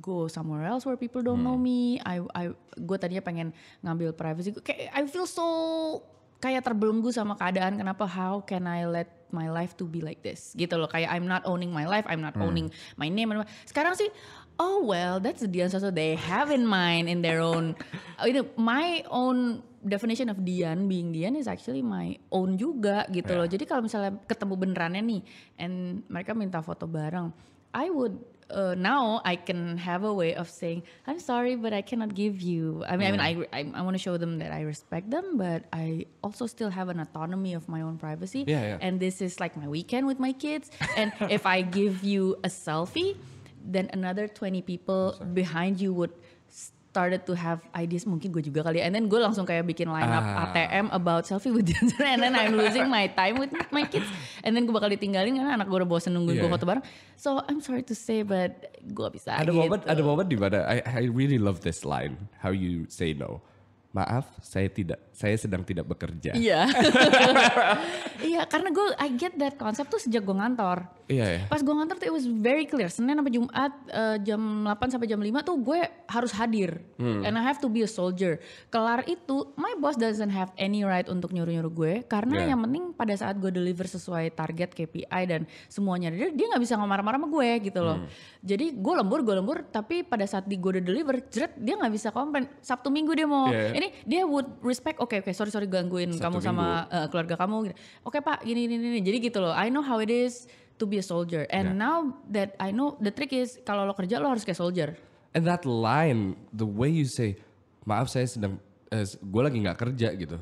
go somewhere else where people don't hmm. know me I I gue tadinya pengen ngambil privacy kayak I feel so kayak terbelenggu sama keadaan kenapa how can I let my life to be like this gitu loh kayak I'm not owning my life I'm not hmm. owning my name sekarang sih oh well that's the Dian Sastro they have in mind in their own uh, you know, my own definition of Dian being Dian is actually my own juga gitu yeah. loh jadi kalau misalnya ketemu benerannya nih and mereka minta foto bareng I would uh, now I can have a way of saying I'm sorry but I cannot give you. I mean I mean mm. I I, I want to show them that I respect them but I also still have an autonomy of my own privacy. Yeah, yeah. And this is like my weekend with my kids and if I give you a selfie then another 20 people behind you would started to have ideas mungkin gue juga kali ya. and then gue langsung kayak bikin line up ah. ATM about selfie with dancer [LAUGHS] and then I'm losing my time with my kids and then gue bakal ditinggalin karena anak gue udah bosen nungguin yeah. gue foto bareng so I'm sorry to say but gue bisa ada gitu. moment ada moment di mana I, I really love this line how you say no maaf saya tidak saya sedang tidak bekerja. Iya. [LAUGHS] iya, karena gue I get that concept tuh sejak gue ngantor. Iya yeah, Pas gue ngantor tuh it was very clear. Senin sampai Jumat uh, jam 8 sampai jam 5 tuh gue harus hadir. Hmm. And I have to be a soldier. Kelar itu, my boss doesn't have any right untuk nyuruh-nyuruh gue karena yeah. yang penting pada saat gue deliver sesuai target KPI dan semuanya dia dia nggak bisa ngomar marah sama gue gitu loh. Hmm. Jadi gue lembur, gue lembur, tapi pada saat di gue udah deliver, jret, dia nggak bisa komplain. Sabtu Minggu dia mau yeah. ini dia would respect oke okay, oke okay, sorry sorry gangguin Satu kamu sama uh, keluarga kamu. Gitu. Oke okay, pak, gini ini ini. Jadi gitu loh. I know how it is to be a soldier. And yeah. now that I know the trick is kalau lo kerja lo harus kayak soldier. And that line, the way you say, maaf saya sedang, eh, gue lagi nggak kerja gitu.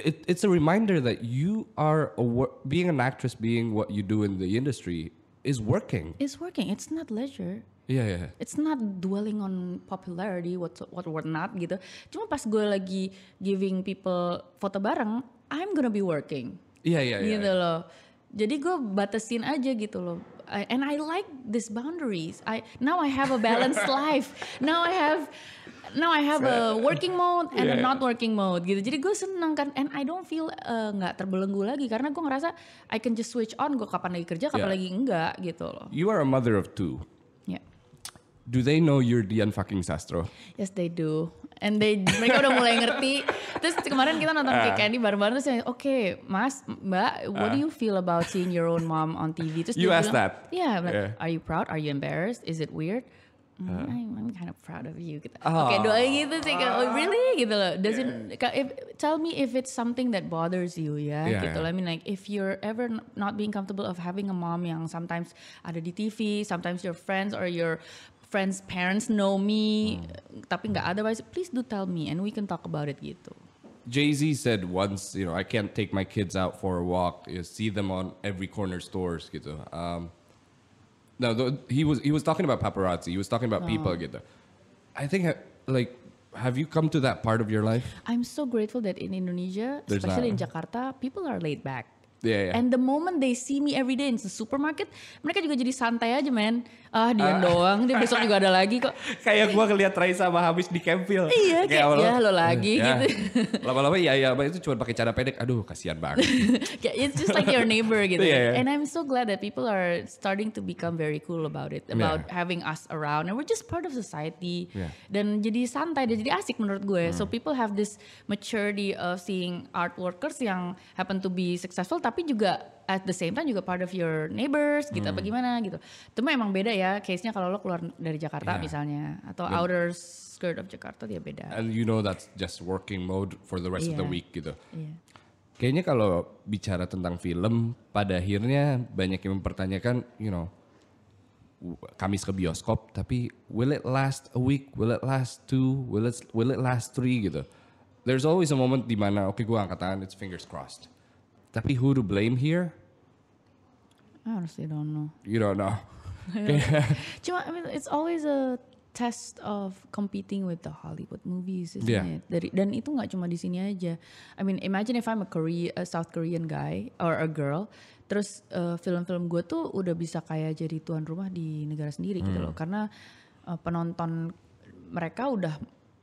It, it's a reminder that you are a being an actress, being what you do in the industry is working. It's working. It's not leisure. Iya yeah, Yeah. It's not dwelling on popularity what what what not gitu. Cuma pas gue lagi giving people foto bareng, I'm gonna be working. Iya yeah, iya yeah, Gitu yeah. loh. Jadi gue batasin aja gitu loh. I, and I like these boundaries. I now I have a balanced [LAUGHS] life. Now I have now I have a working mode and yeah. a not working mode gitu. Jadi gue seneng kan and I don't feel eh, nggak uh, terbelenggu lagi karena gue ngerasa I can just switch on gue kapan lagi kerja kapan yeah. lagi enggak gitu loh. You are a mother of two. do they know you're Dian fucking Sastro? Yes, they do. And they mereka udah mulai ngerti. Terus kemarin kita nonton uh, Candy bareng-bareng terus oke, okay, Mas, Mbak, what uh, do ah. you feel about seeing your own mom on TV? Terus you asked that. Yeah, like, yeah, are you proud? Are you embarrassed? Is it weird? Mm, uh, I'm, I'm kind of proud of you. Gitu. Oh, Oke, okay, doa gitu sih. oh, really? Gitu loh. Does it, if, tell me if it's something that bothers you ya. Yeah, gitu yeah. I mean like if you're ever not being comfortable of having a mom yang sometimes ada di TV, sometimes your friends or your friends parents know me hmm. tapi nggak otherwise please do tell me and we can talk about it gitu Jay-Z said once, you know, I can't take my kids out for a walk. You see them on every corner stores gitu. Um, no, the, he was he was talking about paparazzi. He was talking about oh. people gitu. I think like have you come to that part of your life? I'm so grateful that in Indonesia, There's especially in Jakarta, people are laid back. Yeah, yeah. And the moment they see me every day in the supermarket, mereka juga jadi santai aja, man. ah dia uh, ah. doang dia besok juga ada lagi kok [LAUGHS] kayak gue ngeliat Raisa sama habis di Campville iya kayak, kayak ya lo lagi ya. gitu [LAUGHS] lama-lama ya ya itu cuma pakai cara pendek aduh kasihan banget [LAUGHS] kayak it's just like your neighbor gitu yeah, yeah. and I'm so glad that people are starting to become very cool about it iya. about yeah. having us around and we're just part of society yeah. dan jadi santai dan jadi asik menurut gue hmm. so people have this maturity of seeing art workers yang happen to be successful tapi juga at the same time juga part of your neighbors gitu hmm. apa gimana gitu. Itu mah emang beda ya case-nya kalau lo keluar dari Jakarta yeah. misalnya atau yeah. outer skirt of Jakarta dia beda. And you know that's just working mode for the rest yeah. of the week gitu. Yeah. Kayaknya kalau bicara tentang film pada akhirnya banyak yang mempertanyakan you know Kamis ke bioskop tapi will it last a week, will it last two, will it will it last three gitu. There's always a moment di mana oke okay, gue angkat tangan it's fingers crossed. Tapi who to blame here? I honestly don't know. You don't know. [LAUGHS] Cuma, I mean, it's always a test of competing with the Hollywood movies, isn't yeah. it? Dari, dan itu nggak cuma di sini aja. I mean, imagine if I'm a, Korea, a South Korean guy or a girl, terus film eh, film-film gue tuh udah bisa kayak jadi tuan rumah di negara sendiri gitu hmm. gitu loh, karena uh, penonton mereka udah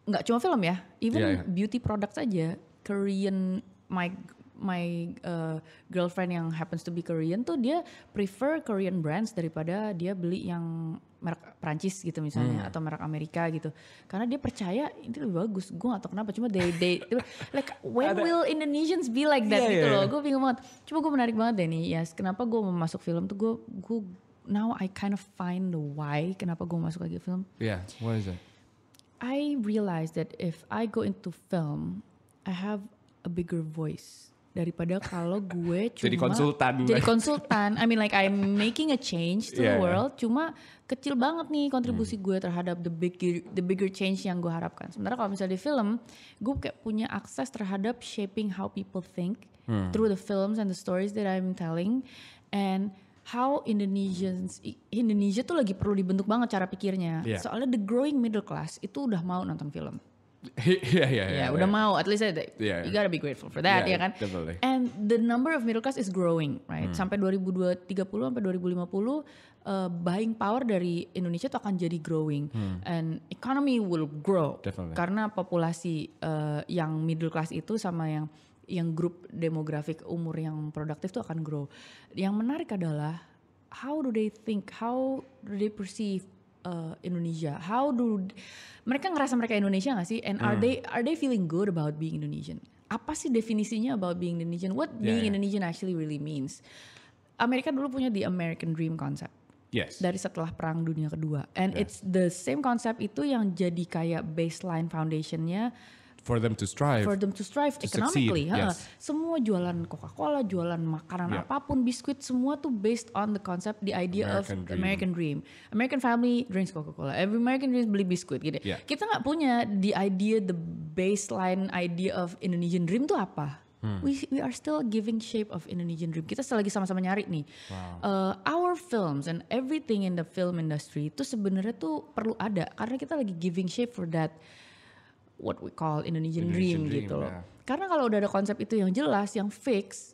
nggak cuma film ya, even yeah, yeah. beauty product aja Korean mig my uh, girlfriend yang happens to be Korean tuh dia prefer Korean brands daripada dia beli yang merek Prancis gitu misalnya hmm. atau merek Amerika gitu karena dia percaya ini lebih bagus gue gak tau kenapa cuma they, they [LAUGHS] like when Ada. will Indonesians be like that yeah, gitu yeah. loh iya. gue bingung banget cuma gue menarik banget deh nih ya yes, kenapa gue mau masuk film tuh gue gue now I kind of find the why kenapa gue masuk lagi film yeah what is it I realize that if I go into film I have a bigger voice daripada kalau gue cuma jadi konsultan jadi konsultan I mean like I'm making a change to yeah, the world yeah. cuma kecil banget nih kontribusi hmm. gue terhadap the bigger the bigger change yang gue harapkan sementara kalau misalnya di film gue kayak punya akses terhadap shaping how people think hmm. through the films and the stories that I'm telling and how Indonesians Indonesia tuh lagi perlu dibentuk banget cara pikirnya yeah. soalnya the growing middle class itu udah mau nonton film [LAUGHS] ya Udah mau, at least ada, yeah. you gotta be grateful for that, yeah, ya kan? Definitely. And the number of middle class is growing, right? Hmm. Sampai 2030 sampai 2050 uh, buying power dari Indonesia itu akan jadi growing hmm. and economy will grow. Definitely. Karena populasi uh, yang middle class itu sama yang yang grup demografik umur yang produktif itu akan grow. Yang menarik adalah how do they think, how do they perceive Eh, Indonesia? How do mereka ngerasa mereka Indonesia gak sih? And are hmm. they are they feeling good about being Indonesian? Apa sih definisinya about being Indonesian? What yeah, being yeah. Indonesian actually really means? Amerika dulu punya the American Dream concept. Yes. Dari setelah Perang Dunia Kedua. And yeah. it's the same concept itu yang jadi kayak baseline foundationnya for them to strive for them to strive to economically Huh? yes. semua jualan Coca-Cola jualan makanan yeah. apapun biskuit semua tuh based on the concept the idea American of dream. American dream American family drinks Coca-Cola every American dreams beli biskuit gitu yeah. kita nggak punya the idea the baseline idea of Indonesian dream tuh apa Hmm. We we are still giving shape of Indonesian dream. Kita selagi sama-sama nyari nih. Wow. Uh, our films and everything in the film industry itu sebenarnya tuh perlu ada karena kita lagi giving shape for that what we call Indonesian, Indonesian dream, dream gitu loh. Yeah. Karena kalau udah ada konsep itu yang jelas, yang fix,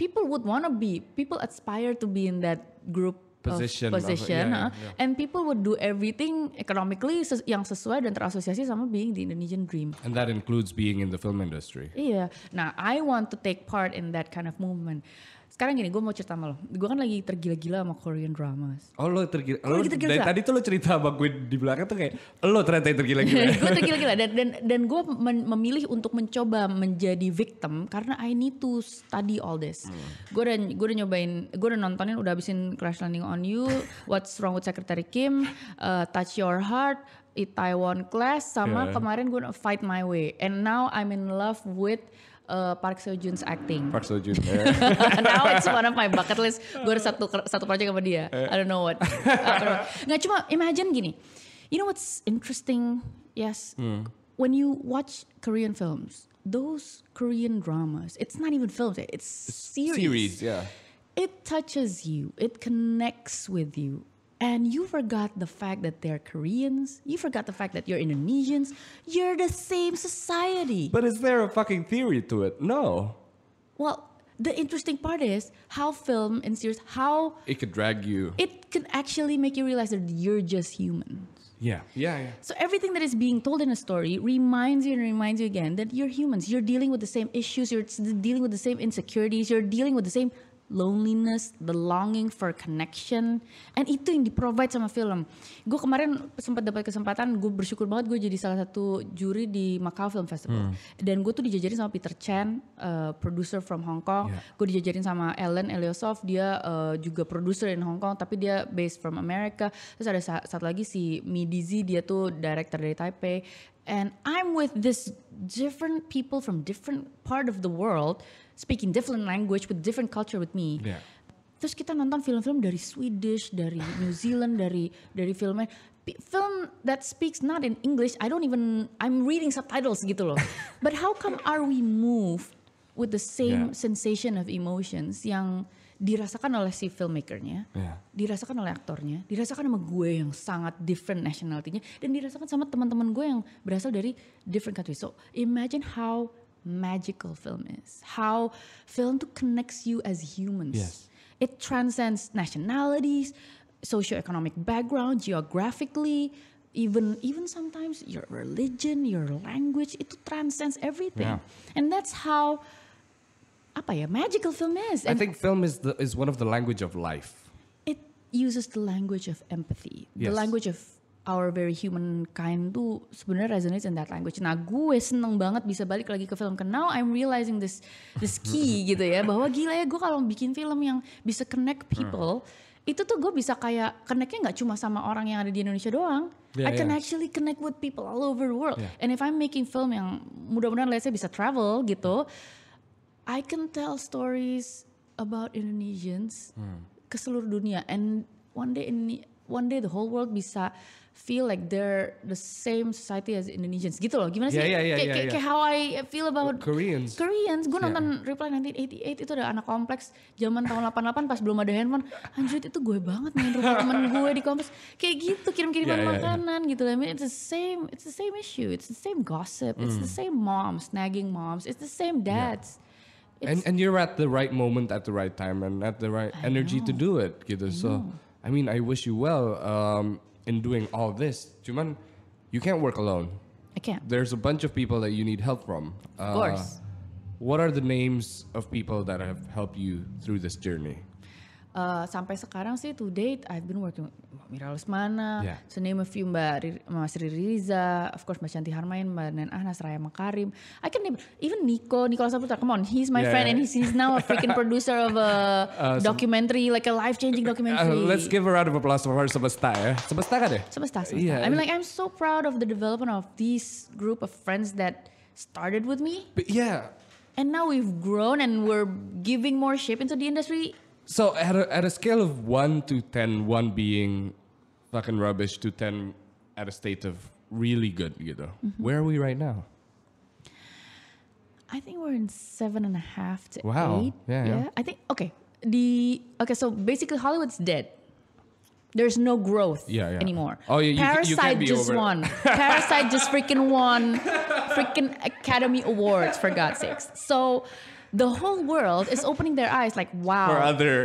people would wanna be, people aspire to be in that group position, of position, yeah, huh? yeah, yeah. and people would do everything economically ses yang sesuai dan terasosiasi sama being the Indonesian dream. And that includes being in the film industry. Iya. Yeah. Nah, I want to take part in that kind of movement sekarang gini gue mau cerita sama lo gue kan lagi tergila-gila sama Korean dramas oh lo tergila lo tergila dari tadi tuh lo cerita sama gue di belakang tuh kayak lo ternyata tergila-gila [LAUGHS] gue tergila-gila dan dan dan gue men memilih untuk mencoba menjadi victim karena I need to study all this hmm. gue udah gue udah nyobain gue udah nontonin udah habisin Crash Landing on You What's Wrong with Secretary Kim uh, Touch Your Heart Taiwan Class sama yeah. kemarin gue Fight My Way and now I'm in love with uh, Park Seo Joon's acting. Park Seo Joon. [LAUGHS] Yeah. Now it's one of my bucket list. Gue ada satu satu project sama dia. Eh. I don't know what. Nggak cuma imagine gini. You know what's interesting? Yes. Hmm. When you watch Korean films, those Korean dramas, it's not even films, it's, it's series. Series, yeah. It touches you. It connects with you. and you forgot the fact that they're Koreans. You forgot the fact that you're Indonesians. You're the same society. But is there a fucking theory to it? No. Well, the interesting part is how film and series how it could drag you. It can actually make you realize that you're just humans. Yeah, yeah, yeah. So everything that is being told in a story reminds you and reminds you again that you're humans. You're dealing with the same issues. You're dealing with the same insecurities. You're dealing with the same loneliness, the longing for connection, and itu yang di-provide sama film. Gue kemarin sempat dapat kesempatan, gue bersyukur banget gue jadi salah satu juri di Macau Film Festival. Hmm. Dan gue tuh dijajarin sama Peter Chan, uh, producer from Hong Kong. Yeah. Gue dijajarin sama Ellen Eliosov, dia uh, juga producer in Hong Kong, tapi dia based from America. Terus ada satu lagi si Mi Dizi, dia tuh director dari Taipei. And I'm with this different people from different part of the world speaking different language with different culture with me. Yeah. Terus kita nonton film-film dari Swedish, dari New Zealand, dari dari filmnya film that speaks not in English. I don't even I'm reading subtitles gitu loh. [LAUGHS] But how come are we moved with the same yeah. sensation of emotions yang dirasakan oleh si filmmakernya, yeah. dirasakan oleh aktornya, dirasakan sama gue yang sangat different nationality dan dirasakan sama teman-teman gue yang berasal dari different country So imagine how magical film is, how film connects you as humans. Yes. It transcends nationalities, socioeconomic background, geographically, even even sometimes your religion, your language, it transcends everything. Yeah. And that's how apa ya, magical film is. And I think film is the, is one of the language of life. It uses the language of empathy, yes. the language of our very human kind tuh sebenarnya resonates in that language. Nah, gue seneng banget bisa balik lagi ke film. kenal. I'm realizing this this key [LAUGHS] gitu ya, bahwa gila ya gue kalau bikin film yang bisa connect hmm. people, itu tuh gue bisa kayak connectnya nggak cuma sama orang yang ada di Indonesia doang. Yeah, I can yeah. actually connect with people all over the world. Yeah. And if I'm making film yang mudah-mudahan lah saya bisa travel gitu, I can tell stories about Indonesians hmm. ke seluruh dunia. And one day ini, one day the whole world bisa feel like they're the same society as Indonesians gitu loh gimana sih yeah, yeah, yeah, yeah, yeah. kayak how I feel about oh, Koreans Koreans gue nonton yeah. Reply 1988 itu ada anak kompleks zaman tahun 88 pas belum ada handphone anjir itu gue banget main temen gue di kompleks kayak gitu kirim-kiriman yeah, yeah, makanan yeah. gitu I mean it's the same it's the same issue it's the same gossip mm. it's the mm. same moms nagging moms it's the same dads yeah. It's, and and you're at the right moment at the right time and at the right I energy know. to do it gitu I so know. I mean I wish you well um, in doing all this. Cuman you can't work alone. I can't. There's a bunch of people that you need help from. Of uh, course. What are the names of people that have helped you through this journey? uh, sampai sekarang sih to date I've been working Mbak Mira Lesmana, yeah. to name a few Mbak Mas Riri Riza, of course Mbak Shanti Harmain, Mbak Nen Ahnas, Raya Makarim. I can name even Nico, Nicola Saputra. Come on, he's my yeah. friend and he's, he's now a freaking producer of a uh, [LAUGHS] documentary, like a life changing uh, documentary. Uh, let's give a round of applause for her semesta ya. Semesta kan ya? Semesta, semesta. Yeah. I mean like I'm so proud of the development of this group of friends that started with me. But yeah. And now we've grown and we're giving more shape into the industry so at a, at a scale of one to ten, one being fucking rubbish to ten at a state of really good, you know, mm-hmm. where are we right now? I think we're in seven and a half to wow. eight. Yeah, yeah. yeah. I think okay. The okay, so basically Hollywood's dead. There's no growth yeah, yeah. anymore. Oh, yeah, Parasite you, you just won. [LAUGHS] Parasite just freaking won freaking Academy Awards for God's sakes. So the whole world is opening their eyes like wow. For other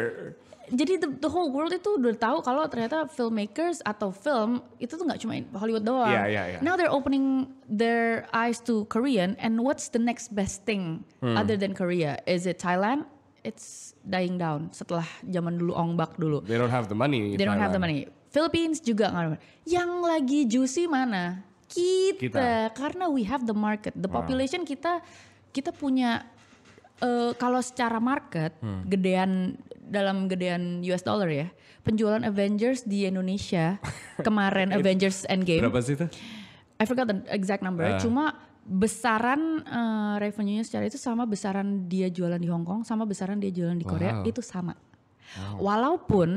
jadi the, the whole world itu udah tahu kalau ternyata filmmakers atau film itu tuh nggak cuma Hollywood doang. Yeah, yeah, yeah. Now they're opening their eyes to Korean and what's the next best thing hmm. other than Korea? Is it Thailand? It's dying down setelah zaman dulu ongbak dulu. They don't have the money. They Thailand. don't have the money. Philippines juga nggak. Yang lagi juicy mana? Kita. kita. Karena we have the market, the hmm. population wow. kita kita punya uh, kalau secara market hmm. gedean dalam gedean US dollar ya penjualan Avengers di Indonesia [LAUGHS] kemarin Avengers Endgame berapa sih itu? I forgot the exact number. Uh. Cuma besaran uh, revenue-nya secara itu sama besaran dia jualan di Hong Kong sama besaran dia jualan di Korea wow. itu sama. Wow. Walaupun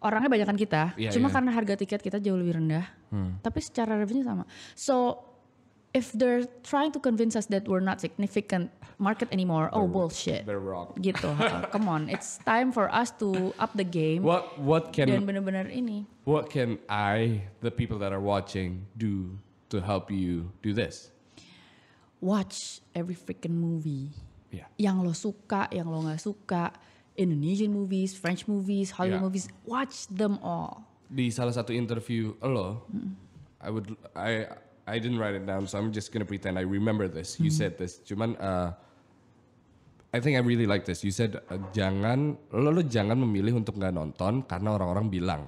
orangnya banyakkan kita, yeah, cuma yeah. karena harga tiket kita jauh lebih rendah. Hmm. Tapi secara revenue sama. So if they're trying to convince us that we're not significant market anymore, they're, oh bullshit. They're wrong. Gitu. uh, [LAUGHS] come on, it's time for us to up the game. What what can dan benar-benar ini. What can I, the people that are watching, do to help you do this? Watch every freaking movie. Yeah. Yang lo suka, yang lo nggak suka, Indonesian movies, French movies, Hollywood yeah. movies, watch them all. Di salah satu interview lo, mm. I would I I didn't write it down, so I'm just gonna pretend I remember this. You mm-hmm. said this, cuman uh, I think I really like this. You said uh, jangan lo, lo jangan memilih untuk nggak nonton karena orang-orang bilang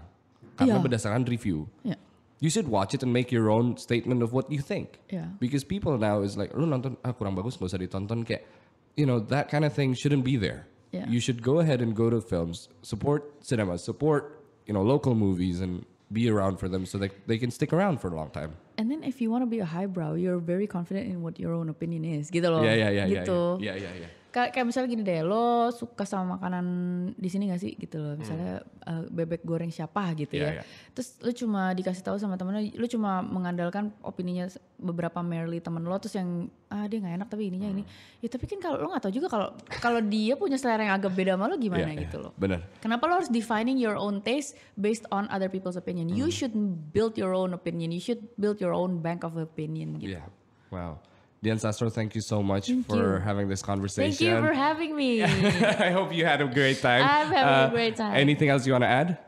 karena yeah. berdasarkan review. Yeah. You should watch it and make your own statement of what you think. Yeah. Because people now is like lo nonton ah kurang bagus nggak usah ditonton kayak you know that kind of thing shouldn't be there. Yeah. You should go ahead and go to films, support cinema, support you know local movies and be around for them so that they can stick around for a long time. And then if you want to be a highbrow, you're very confident in what your own opinion is. Gitu loh. Yeah, yeah, yeah, gitu. yeah, yeah, yeah, yeah. yeah. kayak misalnya gini deh lo suka sama makanan di sini gak sih gitu loh misalnya hmm. uh, bebek goreng siapa gitu yeah, ya yeah. terus lo cuma dikasih tahu sama temen lo lo cuma mengandalkan opininya beberapa merely temen lo terus yang ah dia nggak enak tapi ininya hmm. ini ya tapi kan kalau lo nggak tahu juga kalau kalau dia punya selera yang agak beda sama lo gimana yeah, iya. gitu yeah. loh benar kenapa lo harus defining your own taste based on other people's opinion hmm. you should build your own opinion you should build your own bank of opinion gitu yeah. wow Dian Sastro, thank you so much thank for you. having this conversation. Thank you for having me. [LAUGHS] I hope you had a great [LAUGHS] time. I'm having uh, a great time. Anything else you want to add?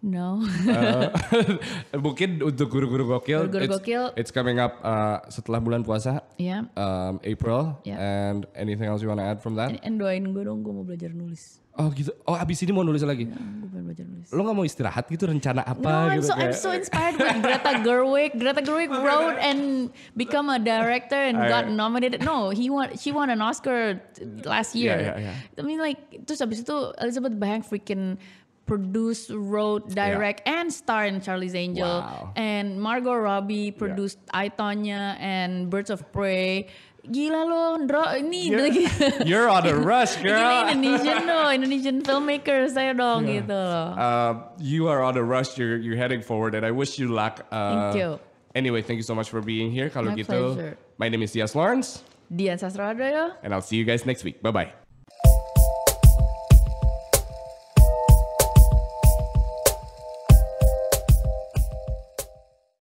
No. uh, [LAUGHS] mungkin untuk guru-guru gokil, guru-guru gokil, it's coming up uh, setelah bulan puasa. Yeah. Um, April. Yeah. And anything else you want to add from that? And, and doain gue dong, gue mau belajar nulis. Oh gitu. Oh abis ini mau nulis lagi. Ya, gue belajar nulis. Lo nggak mau istirahat gitu rencana apa? No, I'm gitu, so kayak. I'm so inspired with Greta Gerwig. Greta Gerwig wrote and become a director and got nominated. No, he won. She won an Oscar last year. Yeah, yeah, yeah. I mean like terus abis itu Elizabeth Banks freaking produce, wrote, direct, yeah. and star in Charlie's Angel. Wow. And Margot Robbie produced yeah. I Tonya and Birds of Prey gila lo Ndro ini you're, gitu. you're on a rush [LAUGHS] girl Ini Indonesian no Indonesian filmmaker saya dong yeah. gitu loh uh, you are on a rush you're you're heading forward and I wish you luck uh, thank you anyway thank you so much for being here kalau my gitu pleasure. my name is Dias Lawrence Dian Sastrodoyo and I'll see you guys next week bye bye